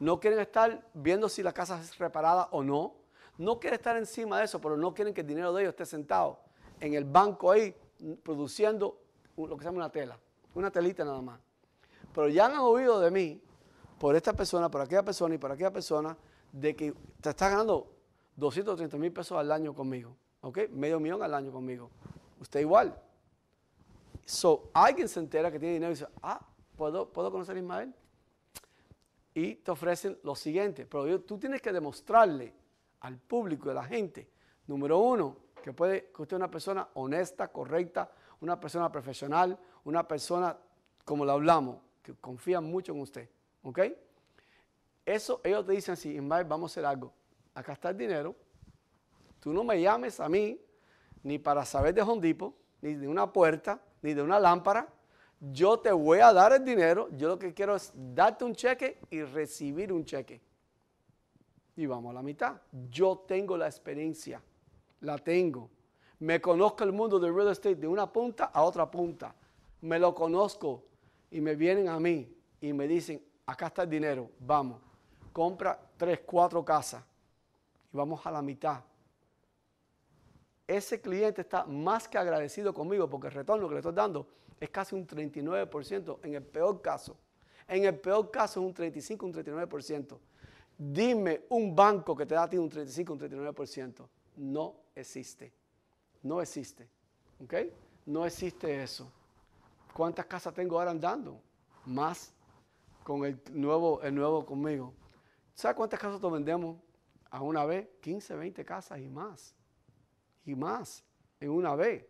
[SPEAKER 1] no quieren estar viendo si la casa es reparada o no, no quieren estar encima de eso, pero no quieren que el dinero de ellos esté sentado en el banco ahí produciendo lo que se llama una tela una telita nada más. Pero ya han oído de mí, por esta persona, por aquella persona y por aquella persona, de que te estás ganando 230 mil pesos al año conmigo, ¿ok? Medio millón al año conmigo. Usted igual. So, alguien se entera que tiene dinero y dice, ah, ¿puedo, ¿puedo conocer a Ismael? Y te ofrecen lo siguiente, pero tú tienes que demostrarle al público y a la gente, número uno, que, puede, que usted es una persona honesta, correcta, una persona profesional, una persona, como la hablamos, que confía mucho en usted. ¿Ok? Eso, ellos te dicen así, vamos a hacer algo. Acá está el dinero. Tú no me llames a mí ni para saber de Hondipo, ni de una puerta, ni de una lámpara. Yo te voy a dar el dinero. Yo lo que quiero es darte un cheque y recibir un cheque. Y vamos a la mitad. Yo tengo la experiencia. La tengo. Me conozco el mundo del real estate de una punta a otra punta me lo conozco y me vienen a mí y me dicen, acá está el dinero, vamos, compra tres, cuatro casas y vamos a la mitad. Ese cliente está más que agradecido conmigo porque el retorno que le estoy dando es casi un 39% en el peor caso. En el peor caso es un 35, un 39%. Dime un banco que te da a ti un 35, un 39%. No existe. No existe. ¿Ok? No existe eso. ¿Cuántas casas tengo ahora andando? Más con el nuevo, el nuevo conmigo. ¿Sabes cuántas casas vendemos a una vez? 15, 20 casas y más. Y más en una vez.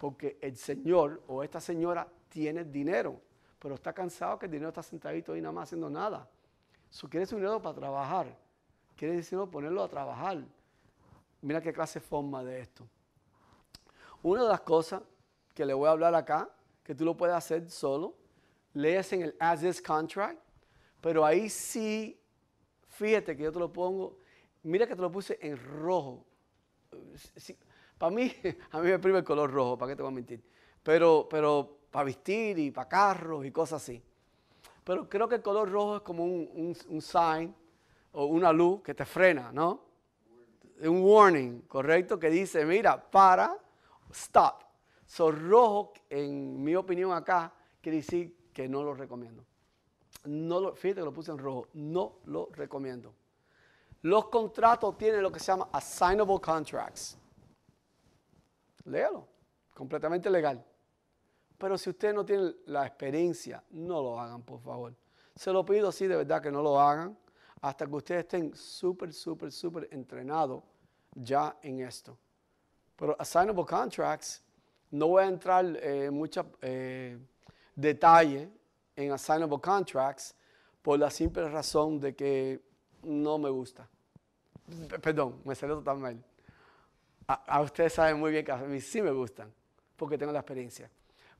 [SPEAKER 1] Porque el señor o esta señora tiene dinero, pero está cansado que el dinero está sentadito ahí nada más haciendo nada. quiere su dinero para trabajar. Quiere decirlo ponerlo a trabajar. Mira qué clase forma de esto. Una de las cosas que le voy a hablar acá que tú lo puedes hacer solo. Lees en el As Is Contract, pero ahí sí, fíjate que yo te lo pongo, mira que te lo puse en rojo. para mí, a mí me prima el color rojo, ¿para qué te voy a mentir? Pero, pero para vestir y para carros y cosas así. Pero creo que el color rojo es como un, sign o una luz que te frena, ¿no? Un warning, correcto, que dice, mira, para, stop rojo, en mi opinión acá, quiere decir que no lo recomiendo. No fíjate que lo puse en rojo, no lo recomiendo. Los contratos tienen lo que se llama assignable contracts. Léalo, completamente legal. Pero si usted no tiene la experiencia, no lo hagan, por favor. Se lo pido así de verdad que no lo hagan hasta que ustedes estén súper, súper, súper entrenados ya en esto. Pero assignable contracts no voy a entrar en eh, mucho eh, detalle en assignable contracts por la simple razón de que no me gusta. perdón, me salió tan mal. A, ustedes saben muy bien que a mí sí me gustan, porque tengo la experiencia.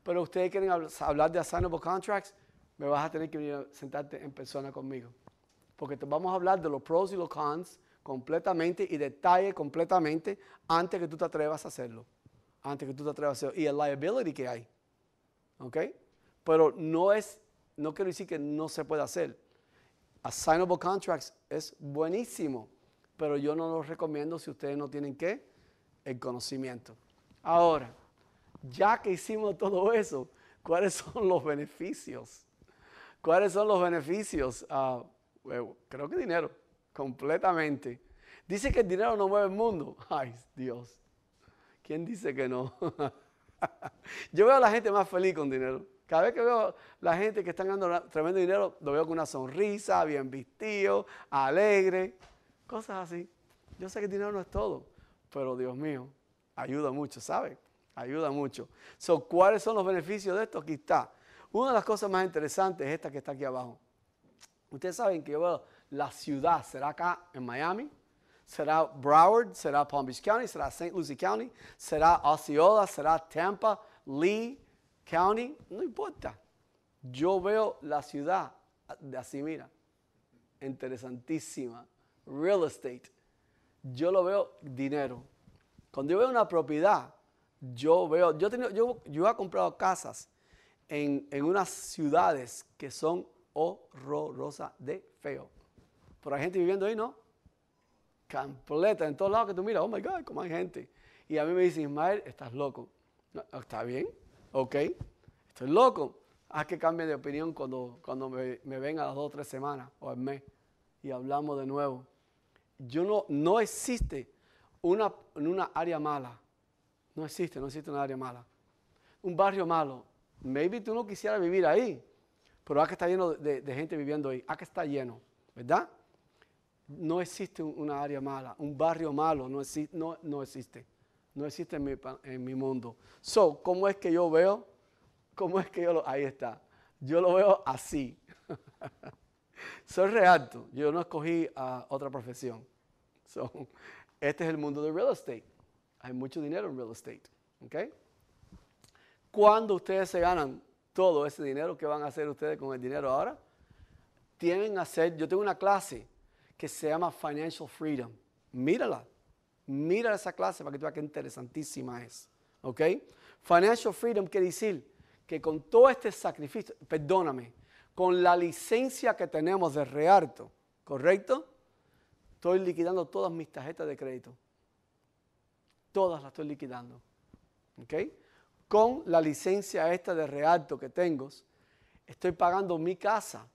[SPEAKER 1] Pero ustedes quieren hablar de assignable contracts, me vas a tener que sentarte en persona conmigo. Porque te vamos a hablar de los pros y los cons completamente y detalle completamente antes que tú te atrevas a hacerlo antes que tú te atrevas a hacer. Y el liability que hay. ¿Ok? Pero no es, no quiero decir que no se pueda hacer. Assignable contracts es buenísimo, pero yo no los recomiendo si ustedes no tienen qué? El conocimiento. Ahora, ya que hicimos todo eso, ¿cuáles son los beneficios? ¿Cuáles son los beneficios? Ah, creo que dinero, completamente. Dice que el dinero no mueve el mundo. Ay, Dios. ¿Quién dice que no? Yo veo a la gente más feliz con dinero. Cada vez que veo a la gente que está ganando tremendo dinero, lo veo con una sonrisa, bien vestido, alegre, cosas así. Yo sé que el dinero no es todo, pero Dios mío, ayuda mucho, ¿sabe? Ayuda mucho. So, ¿Cuáles son los beneficios de esto? Aquí está. Una de las cosas más interesantes es esta que está aquí abajo. Ustedes saben que yo la ciudad, será acá en Miami, será Broward, será Palm Beach County, será St. Lucie County, será Osceola, será Tampa, Lee County, no importa. Yo veo la ciudad de así, mira, interesantísima, real estate. Yo lo veo dinero. Cuando yo veo una propiedad, yo veo, yo, he yo, comprado casas en, en unas ciudades que son horrorosas de feo. Pero hay gente viviendo ahí, ¿no? completa. En todos lados que tú miras, oh my God, cómo hay gente. Y a mí me dicen, Ismael, estás loco. Está bien, ok, estoy loco. Haz que cambie de opinión cuando, cuando me, me, ven a las dos o tres semanas o al mes y hablamos de nuevo. Yo no, no existe una, una área mala. No existe, no existe una área mala. Un barrio malo. Maybe tú no quisieras vivir ahí, pero que está lleno de, gente viviendo ahí. que está lleno, ¿verdad? no existe una área mala, un barrio malo, no, existe. No, existe, no existe en, mi, mundo. So, ¿cómo es que yo veo? ¿Cómo es que yo lo.? Ahí está. Yo lo veo así. Soy realto. Yo no escogí otra profesión. So, este es el mundo del real estate. Hay mucho dinero en real estate. ¿Ok? Cuando ustedes se ganan todo ese dinero, ¿qué van a hacer ustedes con el dinero ahora? Tienen hacer. Yo tengo una clase que se llama Financial Freedom. Mírala, mírala esa clase para que tú veas qué interesantísima es. ¿Ok? Financial Freedom quiere decir que con todo este sacrificio, perdóname, con la licencia que tenemos de Rearto, ¿correcto? Estoy liquidando todas mis tarjetas de crédito. Todas las estoy liquidando. ¿Ok? Con la licencia esta de Rearto que tengo, estoy pagando mi casa.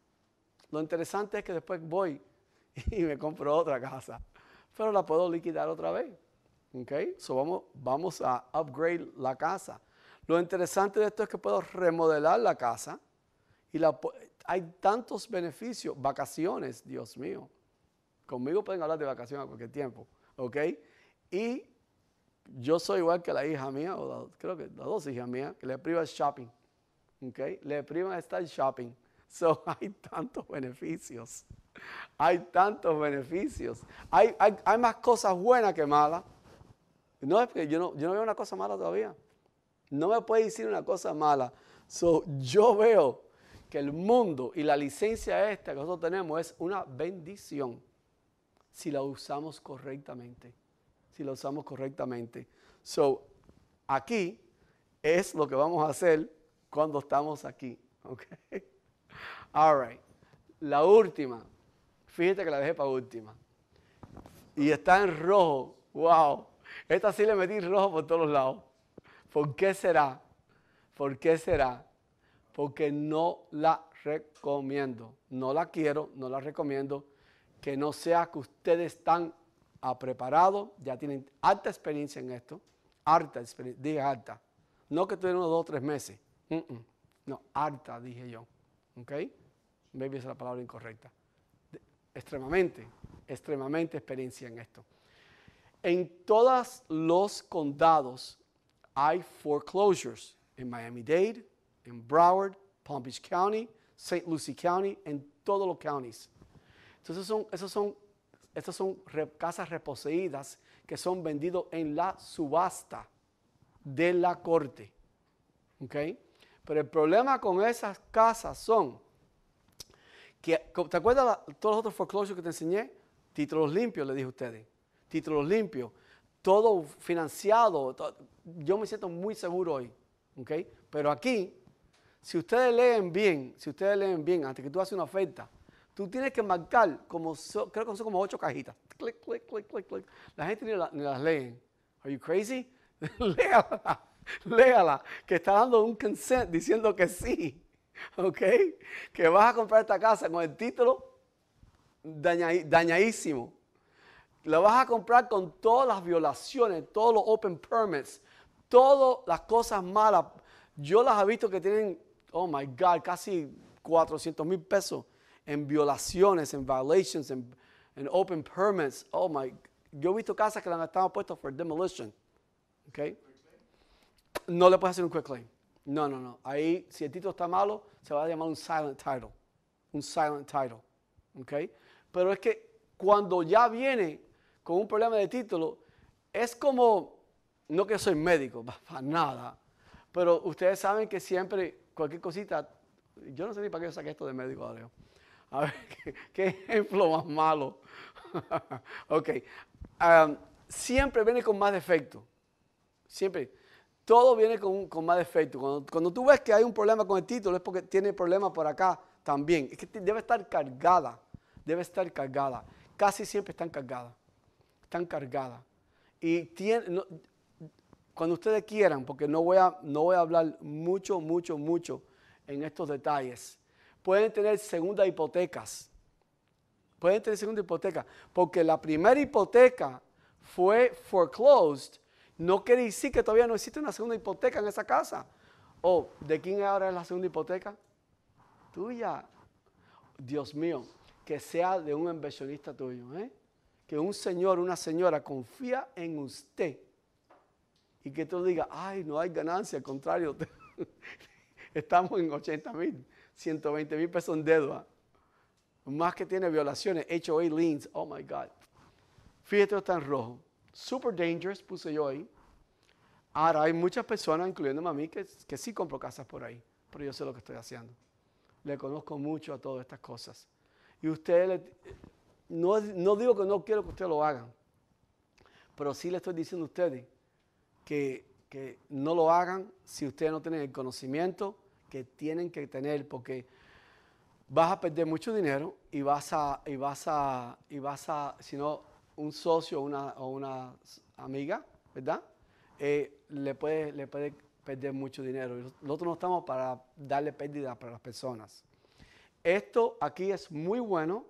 [SPEAKER 1] Lo interesante es que después voy y me compro otra casa. Pero la puedo liquidar otra vez. ¿Ok? So vamos, vamos a upgrade la casa. Lo interesante de esto es que puedo remodelar la casa y la, hay tantos beneficios. Vacaciones, Dios mío. Conmigo pueden hablar de vacaciones a cualquier tiempo. ¿Ok? Y yo soy igual que la hija mía, o creo que las dos hijas mías, que le priva el shopping. ¿Ok? Le priva estar shopping. So hay tantos beneficios. Hay tantos beneficios. Hay, hay, más cosas buenas que malas. No es que yo no, veo una cosa mala todavía. No me puede decir una cosa mala. So, yo veo que el mundo y la licencia esta que nosotros tenemos es una bendición si la usamos correctamente. Si la usamos correctamente. So, aquí es lo que vamos a hacer cuando estamos aquí. Okay. All right. La última. Fíjate que la dejé para última. Y está en rojo. ¡Wow! Esta sí le metí rojo por todos los lados. ¿Por qué será? ¿Por qué será? Porque no la recomiendo. No la quiero, no la recomiendo. Que no sea que ustedes están preparados, ya tienen alta experiencia en esto. Harta experiencia, Dije harta. No que tuvieron unos dos o tres meses. No, harta, dije yo. ¿Ok? Baby, esa es la palabra incorrecta. Extremamente, extremadamente experiencia en esto. En todos los condados hay foreclosures, en Miami-Dade, en Broward, Palm Beach County, St. Lucie County, en todos los counties. Entonces, son, esos son, son casas reposeídas que son vendidas en la subasta de la corte. Pero el problema con esas casas son ¿Te acuerdas de todos los otros foreclosures que te enseñé? Títulos limpios, le dije a ustedes. Títulos limpios. Todo financiado. yo me siento muy seguro hoy. ¿okay? Pero aquí, si ustedes leen bien, si ustedes leen bien, antes que tú haces una oferta, tú tienes que marcar como, creo que son como ocho cajitas. Clic, clic, clic, clic, clic. La gente ni, ni las leen. ¿Are you crazy? léala, léala, que está dando un consent diciendo que sí. ¿Ok? Que vas a comprar esta casa con el título dañadísimo. La vas a comprar con todas las violaciones, todos los open permits, todas las cosas malas. Yo las he visto que tienen, oh my God, casi 400 mil pesos en violaciones, en violations, en, open permits. Oh my, yo he visto casas que las han estado puestas for demolition. No le puedes hacer un quick claim. No, no, no. Ahí, si el título está malo, se va a llamar un silent title. Un silent title. ¿Ok? Pero es que cuando ya viene con un problema de título, es como, no que soy médico, para nada, pero ustedes saben que siempre cualquier cosita, yo no sé ni para qué yo saqué esto de médico Alejo. A ver, ¿qué, ejemplo más malo? ok. siempre viene con más defecto. Siempre todo viene con, más defecto. Cuando, tú ves que hay un problema con el título es porque tiene problemas por acá también. Es que debe estar cargada, debe estar cargada. Casi siempre están cargadas, están cargadas. Y cuando ustedes quieran, porque no voy, a, no voy a hablar mucho, mucho, mucho en estos detalles, pueden tener segunda hipotecas. Pueden tener segunda hipoteca, porque la primera hipoteca fue foreclosed no quiere decir que todavía no existe una segunda hipoteca en esa casa. O, ¿de quién ahora es la segunda hipoteca? Tuya. Dios mío, que sea de un inversionista tuyo, ¿eh? Que un señor, una señora confía en usted y que tú digas, ay, no hay ganancia, al contrario, estamos en 80 mil, 120 mil pesos en deuda. Más que tiene violaciones, HOA liens, oh my God. Fíjate, está en rojo super dangerous, puse yo ahí. Ahora hay muchas personas, incluyéndome a mí, que, que sí compro casas por ahí, pero yo sé lo que estoy haciendo. Le conozco mucho a todas estas cosas. Y ustedes, no, digo que no quiero que ustedes lo hagan, pero sí le estoy diciendo a ustedes que, no lo hagan si ustedes no tienen el conocimiento que tienen que tener, porque vas a perder mucho dinero y vas a, y vas a, y vas a, si no, un socio o una amiga, ¿verdad? Eh, le, puede, le puede perder mucho dinero. Nosotros no estamos para darle pérdida para las personas. Esto aquí es muy bueno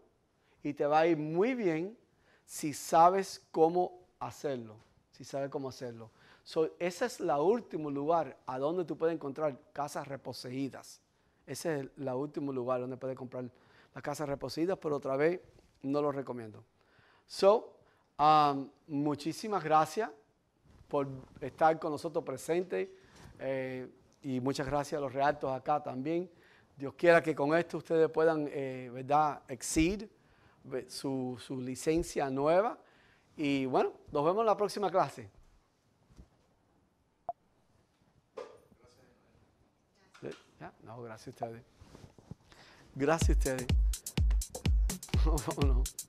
[SPEAKER 1] y te va a ir muy bien si sabes cómo hacerlo. Si sabes cómo hacerlo. So, ese es el último lugar a donde tú puedes encontrar casas reposeídas. Ese es el último lugar donde puedes comprar las casas reposeídas, pero otra vez no lo recomiendo. So, Um, muchísimas gracias por estar con nosotros presentes eh, y muchas gracias a los reactos acá también. Dios quiera que con esto ustedes puedan, eh, ¿verdad?, exceed su, licencia nueva. Y bueno, nos vemos en la próxima clase. No, gracias a ustedes. Gracias a ustedes.